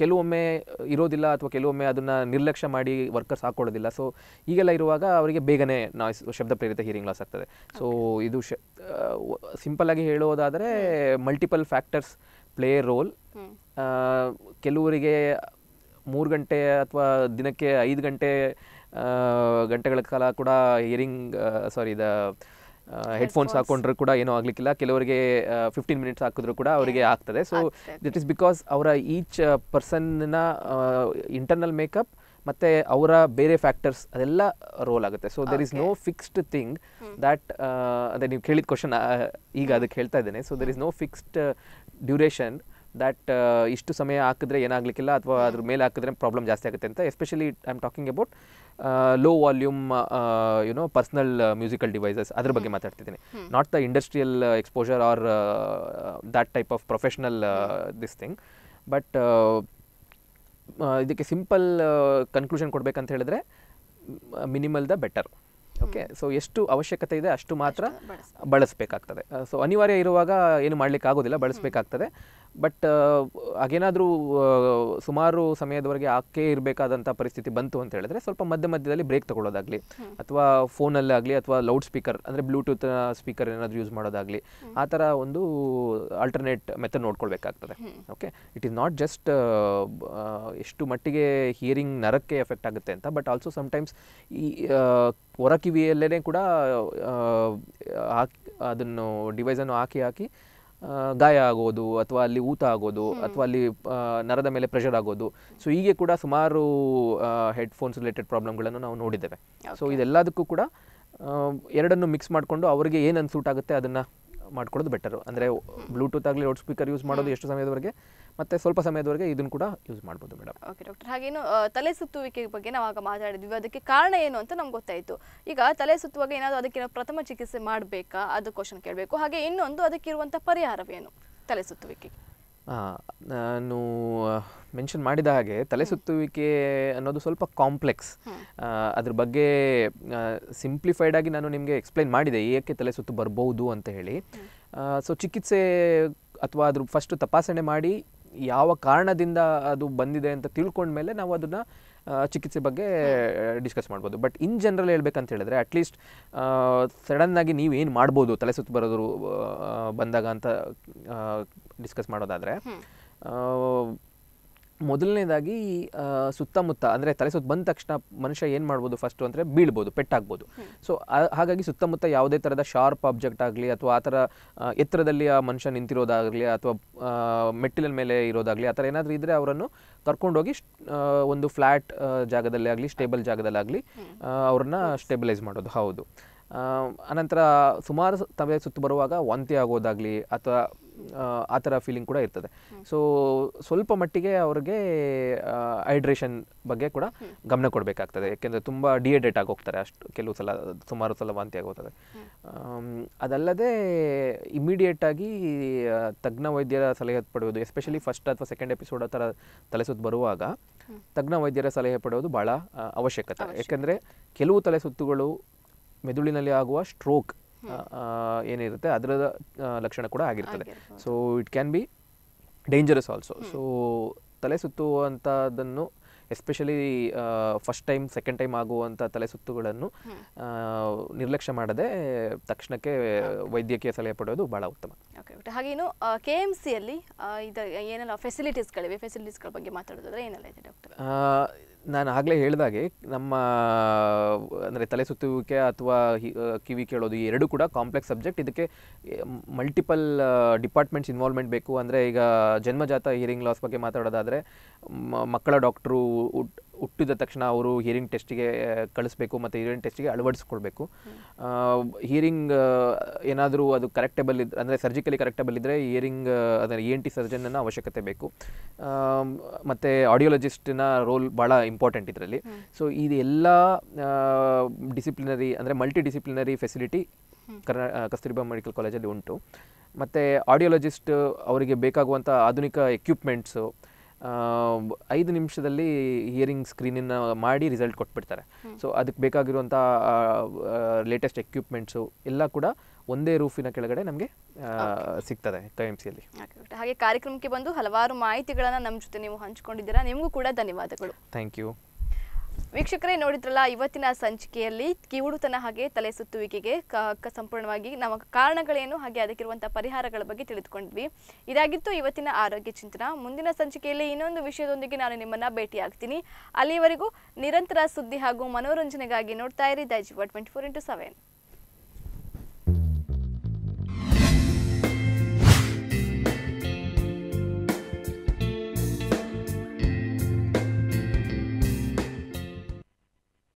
ಕೆಲವೊಮ್ಮೆ ಇರೋದಿಲ್ಲ ಅಥವಾ ಕೆಲವೊಮ್ಮೆ ಅದನ್ನು ನಿರ್ಲಕ್ಷ್ಯ ಮಾಡಿ ವರ್ಕರ್ಸ್ ಹಾಕ್ಕೊಳ್ಳೋದಿಲ್ಲ ಸೊ ಈಗೆಲ್ಲ ಇರುವಾಗ ಅವರಿಗೆ ಬೇಗನೆ ನಾಯ್ಸ್ ಶಬ್ದ ಪ್ರೇರಿತ ಹಿಯರಿಂಗ್ ಲಾಸ್ ಆಗ್ತದೆ ಸೊ ಇದು ಶ ಸಿಂಪಲ್ಲಾಗಿ ಹೇಳೋದಾದರೆ ಮಲ್ಟಿಪಲ್ ಫ್ಯಾಕ್ಟರ್ಸ್ ಪ್ಲೇ ರೋಲ್ ಕೆಲವರಿಗೆ ಮೂರು ಗಂಟೆ ಅಥವಾ ದಿನಕ್ಕೆ ಐದು ಗಂಟೆ ಗಂಟೆಗಳ ಕಾಲ ಕೂಡ ಇಯರಿಂಗ್ ಸಾರಿ ದ ಹೆಡ್ಫೋನ್ಸ್ ಹಾಕೊಂಡ್ರು ಕೂಡ ಏನೂ ಆಗಲಿಕ್ಕಿಲ್ಲ ಕೆಲವರಿಗೆ ಫಿಫ್ಟೀನ್ ಮಿನಿಟ್ಸ್ ಹಾಕಿದ್ರು ಕೂಡ ಅವರಿಗೆ ಆಗ್ತದೆ ಸೊ ದಿಟ್ ಇಸ್ ಬಿಕಾಸ್ ಅವರ ಈಚ್ ಪರ್ಸನ್ನ ಇಂಟರ್ನಲ್ ಮೇಕಪ್ ಮತ್ತು ಅವರ ಬೇರೆ ಫ್ಯಾಕ್ಟರ್ಸ್ ಅದೆಲ್ಲ ರೋಲ್ ಆಗುತ್ತೆ so there is no fixed thing that ಅದೇ ನೀವು ಕೇಳಿದ ಕ್ವಶನ್ ಈಗ ಅದಕ್ಕೆ ಹೇಳ್ತಾ ಇದ್ದೇನೆ so there is no fixed duration that uh, ಇಷ್ಟು ಸಮಯ ಹಾಕಿದ್ರೆ ಏನಾಗಲಿಕ್ಕಿಲ್ಲ ಅಥವಾ ಅದ್ರ ಮೇಲೆ ಹಾಕಿದ್ರೆ ಪ್ರಾಬ್ಲಮ್ ಜಾಸ್ತಿ ಆಗುತ್ತೆ ಅಂತ especially I am talking about low volume you know personal musical devices ಅದ್ರ ಬಗ್ಗೆ ಮಾತಾಡ್ತಿದ್ದೀನಿ not the industrial exposure or that type of professional this thing but ಇದಕ್ಕೆ ಸಿಂಪಲ್ ಕನ್ಕ್ಲೂಷನ್ ಕೊಡಬೇಕಂತ ಹೇಳಿದ್ರೆ minimal the better okay so ಎಷ್ಟು ಅವಶ್ಯಕತೆ ಇದೆ ಅಷ್ಟು ಮಾತ್ರ ಬಳಸಬೇಕಾಗ್ತದೆ ಸೊ ಅನಿವಾರ್ಯ ಇರುವಾಗ ಏನು ಮಾಡಲಿಕ್ಕೆ ಆಗೋದಿಲ್ಲ ಬಳಸಬೇಕಾಗ್ತದೆ ಬಟ್ ಹಾಗೇನಾದರೂ ಸುಮಾರು ಸಮಯದವರೆಗೆ ಆಕೆ ಇರಬೇಕಾದಂಥ ಪರಿಸ್ಥಿತಿ ಬಂತು ಅಂತ ಹೇಳಿದ್ರೆ ಸ್ವಲ್ಪ ಮಧ್ಯ ಮಧ್ಯದಲ್ಲಿ ಬ್ರೇಕ್ ತಗೊಳ್ಳೋದಾಗಲಿ ಅಥವಾ ಫೋನಲ್ಲಾಗಲಿ ಅಥವಾ ಲೌಡ್ ಸ್ಪೀಕರ್ ಅಂದರೆ ಬ್ಲೂಟೂತ್ ಸ್ಪೀಕರ್ ಏನಾದರೂ ಯೂಸ್ ಮಾಡೋದಾಗಲಿ ಆ ಥರ ಒಂದು ಆಲ್ಟರ್ನೇಟ್ ಮೆಥಡ್ ನೋಡ್ಕೊಳ್ಬೇಕಾಗ್ತದೆ okay it is not just ಎಷ್ಟು ಮಟ್ಟಿಗೆ ಹಿಯರಿಂಗ್ ನರಕ್ಕೆ ಎಫೆಕ್ಟ್ ಆಗುತ್ತೆ ಅಂತ ಬಟ್ ಆಲ್ಸೋ ಸಮಟೈಮ್ಸ್ ಈ ಹೊರ ಕಿವಿಯಲ್ಲೇ ಕೂಡ ಹಾಕಿ ಅದನ್ನು ಡಿವೈಸನ್ನು ಹಾಕಿ ಹಾಕಿ ಗಾಯ ಆಗೋದು ಅಥವಾ ಅಲ್ಲಿ ಊತ ಆಗೋದು ಅಥವಾ ಅಲ್ಲಿ ನರದ ಮೇಲೆ ಪ್ರೆಷರ್ ಆಗೋದು ಸೊ ಹೀಗೆ ಕೂಡ ಸುಮಾರು ಹೆಡ್ಫೋನ್ಸ್ ರಿಲೇಟೆಡ್ ಪ್ರಾಬ್ಲಮ್ಗಳನ್ನು ನಾವು ನೋಡಿದ್ದೇವೆ ಸೊ ಇದೆಲ್ಲದಕ್ಕೂ ಕೂಡ ಎರಡನ್ನು ಮಿಕ್ಸ್ ಮಾಡಿಕೊಂಡು ಅವರಿಗೆ ಏನು ಅನ್ಸೂಟ್ ಆಗುತ್ತೆ ಅದನ್ನು ಮಾಡ್ಕೊಳ್ಳೋದು ಬೆಟರು ಅಂದರೆ ಬ್ಲೂಟೂತ್ ಆಗಲಿ ಲೌಡ್ ಸ್ಪೀಕರ್ ಯೂಸ್ ಮಾಡೋದು ಎಷ್ಟು ಸಮಯದವರೆಗೆ ಮತ್ತೆ ಸ್ವಲ್ಪ ಸಮಯದವರೆಗೆ ಇದನ್ನು ಕೂಡ ಯೂಸ್ ಮಾಡಬಹುದು ಮೇಡಮ್ ಓಕೆ ಡಾಕ್ಟರ್ ಹಾಗೇನು ತಲೆ ಸುತ್ತುವಿಕೆ ಬಗ್ಗೆ ನಾವು ಆಗ ಮಾತಾಡಿದ್ವಿ ಅದಕ್ಕೆ ಕಾರಣ ಏನು ಅಂತ ನಮ್ಗೆ ಗೊತ್ತಾಯಿತು ಈಗ ತಲೆ ಸುತ್ತುವಾಗ ಏನಾದರೂ ಅದಕ್ಕೆ ಪ್ರಥಮ ಚಿಕಿತ್ಸೆ ಮಾಡಬೇಕಾ ಅದು ಕ್ವಶನ್ ಕೇಳಬೇಕು ಹಾಗೆ ಇನ್ನೊಂದು ಅದಕ್ಕೆ ಇರುವಂಥ ಪರಿಹಾರವೇನು ತಲೆ ಸುತ್ತುವಿಕೆ ನಾನು ಮೆನ್ಷನ್ ಮಾಡಿದ ಹಾಗೆ ತಲೆ ಸುತ್ತುವಿಕೆ ಅನ್ನೋದು ಸ್ವಲ್ಪ ಕಾಂಪ್ಲೆಕ್ಸ್ ಅದ್ರ ಬಗ್ಗೆ ಸಿಂಪ್ಲಿಫೈಡ್ ಆಗಿ ನಾನು ನಿಮಗೆ ಎಕ್ಸ್ಪ್ಲೈನ್ ಮಾಡಿದೆ ಏಕೆ ತಲೆ ಸುತ್ತು ಬರ್ಬೋದು ಅಂತ ಹೇಳಿ ಸೊ ಚಿಕಿತ್ಸೆ ಅಥವಾ ಅದ್ರ ಫಸ್ಟ್ ತಪಾಸಣೆ ಮಾಡಿ ಯಾವ ಕಾರಣದಿಂದ ಅದು ಬಂದಿದೆ ಅಂತ ತಿಳ್ಕೊಂಡ್ಮೇಲೆ ನಾವು ಅದನ್ನು ಚಿಕಿತ್ಸೆ ಬಗ್ಗೆ ಡಿಸ್ಕಸ್ ಮಾಡ್ಬೋದು ಬಟ್ ಇನ್ ಜನರಲ್ ಹೇಳ್ಬೇಕಂತ ಹೇಳಿದ್ರೆ ಅಟ್ಲೀಸ್ಟ್ ಸಡನ್ನಾಗಿ ಏನು ಮಾಡ್ಬೋದು ತಲೆ ಸುತ್ತು ಬರೋದ್ರು ಬಂದಾಗ ಅಂತ ಡಿಸ್ಕಸ್ ಮಾಡೋದಾದರೆ ಮೊದಲನೇದಾಗಿ ಸುತ್ತಮುತ್ತ ಅಂದರೆ ತಲೆ ಸುತ್ತ ಬಂದ ತಕ್ಷಣ ಮನುಷ್ಯ ಏನು ಮಾಡ್ಬೋದು ಫಸ್ಟು ಅಂದರೆ ಬೀಳ್ಬೋದು ಪೆಟ್ಟಾಗ್ಬೋದು ಸೊ ಹಾಗಾಗಿ ಸುತ್ತಮುತ್ತ ಯಾವುದೇ ಥರದ ಶಾರ್ಪ್ ಆಬ್ಜೆಕ್ಟ್ ಆಗಲಿ ಅಥವಾ ಆ ಥರ ಎತ್ತರದಲ್ಲಿ ಆ ಮನುಷ್ಯ ನಿಂತಿರೋದಾಗಲಿ ಅಥವಾ ಮೆಟ್ಟಿಲಿನ ಮೇಲೆ ಇರೋದಾಗಲಿ ಆ ಥರ ಏನಾದರೂ ಇದ್ದರೆ ಅವರನ್ನು ಕರ್ಕೊಂಡೋಗಿ ಒಂದು ಫ್ಲ್ಯಾಟ್ ಜಾಗದಲ್ಲೇ ಆಗಲಿ ಸ್ಟೇಬಲ್ ಜಾಗದಲ್ಲಾಗಲಿ ಅವ್ರನ್ನ ಸ್ಟೇಬಲೈಸ್ ಮಾಡೋದು ಹೌದು ಅನಂತರ ಸುಮಾರು ತಮಗೆ ಸುತ್ತು ಬರುವಾಗ ವಾಂತಿ ಆಗೋದಾಗಲಿ ಅಥವಾ ಆ ಥರ ಫೀಲಿಂಗ್ ಕೂಡ ಇರ್ತದೆ ಸೊ ಸ್ವಲ್ಪ ಮಟ್ಟಿಗೆ ಅವ್ರಿಗೆ ಹೈಡ್ರೇಷನ್ ಬಗ್ಗೆ ಕೂಡ ಗಮನ ಕೊಡಬೇಕಾಗ್ತದೆ ಯಾಕೆಂದರೆ ತುಂಬ ಡಿಹೈಡ್ರೇಟ್ ಆಗೋಗ್ತಾರೆ ಅಷ್ಟು ಕೆಲವು ಸಲ ಸುಮಾರು ಸಲ ವಾಂತಿ ಆಗೋಗ್ತದೆ ಅದಲ್ಲದೆ ಇಮಿಡಿಯೇಟಾಗಿ ತಜ್ಞ ವೈದ್ಯರ ಸಲಹೆ ಪಡೆಯೋದು ಎಸ್ಪೆಷಲಿ ಫಸ್ಟ್ ಅಥವಾ ಸೆಕೆಂಡ್ ಎಪಿಸೋಡ್ ಆ ಥರ ತಲೆಸುತ್ತು ಬರುವಾಗ ತಜ್ಞ ವೈದ್ಯರ ಸಲಹೆ ಪಡೆಯೋದು ಭಾಳ ಅವಶ್ಯಕತೆ ಯಾಕೆಂದರೆ ಕೆಲವು ತಲೆಸುತ್ತುಗಳು ಮೆದುಳಿನಲ್ಲಿ ಆಗುವ ಸ್ಟ್ರೋಕ್ ಏನಿರುತ್ತೆ ಅದರ ಲಕ್ಷಣ ಕೂಡ ಆಗಿರ್ತದೆ so it can be dangerous also so ತಲೆ ಸುತ್ತುವಂಥದ್ದನ್ನು especially first time second time ಆಗುವಂಥ ತಲೆ ಸುತ್ತುಗಳನ್ನು ನಿರ್ಲಕ್ಷ್ಯ ಮಾಡದೆ ತಕ್ಷಣಕ್ಕೆ ವೈದ್ಯಕೀಯ ಸಲಹೆ ಪಡೆಯೋದು ಬಹಳ ಉತ್ತಮ ಓಕೆ ಹಾಗೇನು ಕೆ ಎಮ್ ಸಿಯಲ್ಲಿ ಏನೆಲ್ಲ ಫೆಸಿಲಿಟೀಸ್ಗಳಿವೆ ಫೆಸಿಲಿಟೀಸ್ಗಳ ಬಗ್ಗೆ ಮಾತಾಡೋದಾದ್ರೆ ಏನೆಲ್ಲ ಇದೆ ಡಾಕ್ಟರ್ ನಾನು ಆಗಲೇ ಹೇಳಿದಾಗೆ ನಮ್ಮ ಅಂದರೆ ತಲೆ ಸುತ್ತುವಿಕೆ ಅಥವಾ ಕಿವಿ ಕೇಳೋದು ಈ ಎರಡೂ ಕೂಡ ಕಾಂಪ್ಲೆಕ್ಸ್ ಸಬ್ಜೆಕ್ಟ್ ಇದಕ್ಕೆ ಮಲ್ಟಿಪಲ್ ಡಿಪಾರ್ಟ್ಮೆಂಟ್ಸ್ ಇನ್ವಾಲ್ವ್ಮೆಂಟ್ ಬೇಕು ಅಂದರೆ ಈಗ ಜನ್ಮಜಾತ ಹಿಯರಿಂಗ್ ಲಾಸ್ ಬಗ್ಗೆ ಮಾತಾಡೋದಾದರೆ ಮಕ್ಕಳ ಡಾಕ್ಟ್ರು ಹುಟ್ಟಿದ ತಕ್ಷಣ ಅವರು ಹಿಯರಿಂಗ್ ಟೆಸ್ಟಿಗೆ ಕಳಿಸ್ಬೇಕು ಮತ್ತು ಹಿಯರಿಂಗ್ ಟೆಸ್ಟಿಗೆ ಅಳವಡಿಸ್ಕೊಳ್ಬೇಕು ಹಿಯರಿಂಗ್ ಏನಾದರೂ ಅದು ಕರೆಕ್ಟೇಬಲ್ ಇದ್ದರೆ ಅಂದರೆ ಸರ್ಜಿಕಲಿ ಕರೆಕ್ಟೇಬಲ್ ಇದ್ದರೆ ಹಿಯರಿಂಗ್ ಅದರ ಇ ಎನ್ ಟಿ ಸರ್ಜನ್ನ ಅವಶ್ಯಕತೆ ಬೇಕು ಮತ್ತು ಆಡಿಯೋಲಜಿಸ್ಟಿನ ರೋಲ್ ಭಾಳ ಇಂಪಾರ್ಟೆಂಟ್ ಇದರಲ್ಲಿ ಸೊ ಇದು ಎಲ್ಲ ಡಿಸಿಪ್ಲಿನರಿ ಅಂದರೆ ಮಲ್ಟಿ ಡಿಸಿಪ್ಲಿನರಿ ಫೆಸಿಲಿಟಿ ಕರ್ನಾ ಕಸ್ತೂರಿಬಾ ಮೆಡಿಕಲ್ ಕಾಲೇಜಲ್ಲಿ ಉಂಟು ಮತ್ತು ಆಡಿಯೋಲಜಿಸ್ಟ್ ಅವರಿಗೆ ಬೇಕಾಗುವಂಥ ಆಧುನಿಕ ಎಕ್ವಿಪ್ಮೆಂಟ್ಸು ಐದು ನಿಮಿಷದಲ್ಲಿ ಹಿಯರಿಂಗ್ ಸ್ಕ್ರೀನಿನ ಮಾಡಿ ರಿಸಲ್ಟ್ ಕೊಟ್ಬಿಡ್ತಾರೆ ಸೊ ಅದಕ್ಕೆ ಬೇಕಾಗಿರುವಂಥ ಲೇಟೆಸ್ಟ್ ಎಕ್ವಿಪ್ಮೆಂಟ್ಸು ಎಲ್ಲ ಕೂಡ ಒಂದೇ ರೂಫಿನ ಕೆಳಗಡೆ ನಮಗೆ ಸಿಗ್ತದೆ ಕೆಎಂಸಿಯಲ್ಲಿ ಹಾಗೆ ಕಾರ್ಯಕ್ರಮಕ್ಕೆ ಬಂದು ಹಲವಾರು ಮಾಹಿತಿಗಳನ್ನು ನಮ್ಮ ಜೊತೆ ನೀವು ಹಂಚಿಕೊಂಡಿದ್ದೀರಾ ನಿಮಗೂ ಕೂಡ ಧನ್ಯವಾದಗಳು ಥ್ಯಾಂಕ್ ಯು ವೀಕ್ಷಕರೇ ನೋಡಿದ್ರಲ್ಲ ಇವತ್ತಿನ ಸಂಚಿಕೆಯಲ್ಲಿ ಕಿವುಡುತನ ಹಾಗೆ ತಲೆ ಸುತ್ತುವಿಕೆಗೆ ಸಂಪೂರ್ಣವಾಗಿ ನಮ್ಮ ಕಾರಣಗಳೇನು ಹಾಗೆ ಅದಕ್ಕಿರುವಂತಹ ಪರಿಹಾರಗಳ ಬಗ್ಗೆ ತಿಳಿದುಕೊಂಡ್ವಿ ಇದಾಗಿತ್ತು ಇವತ್ತಿನ ಆರೋಗ್ಯ ಚಿಂತನ ಮುಂದಿನ ಸಂಚಿಕೆಯಲ್ಲಿ ಇನ್ನೊಂದು ವಿಷಯದೊಂದಿಗೆ ನಾನು ನಿಮ್ಮನ್ನ ಭೇಟಿಯಾಗ್ತೀನಿ ಅಲ್ಲಿವರೆಗೂ ನಿರಂತರ ಸುದ್ದಿ ಹಾಗೂ ಮನೋರಂಜನೆಗಾಗಿ ನೋಡ್ತಾ ಇರಿ ದೈಜ್ ಟ್ವೆಂಟಿ ಫೋರ್ ಇಂಟು ಸೆವೆನ್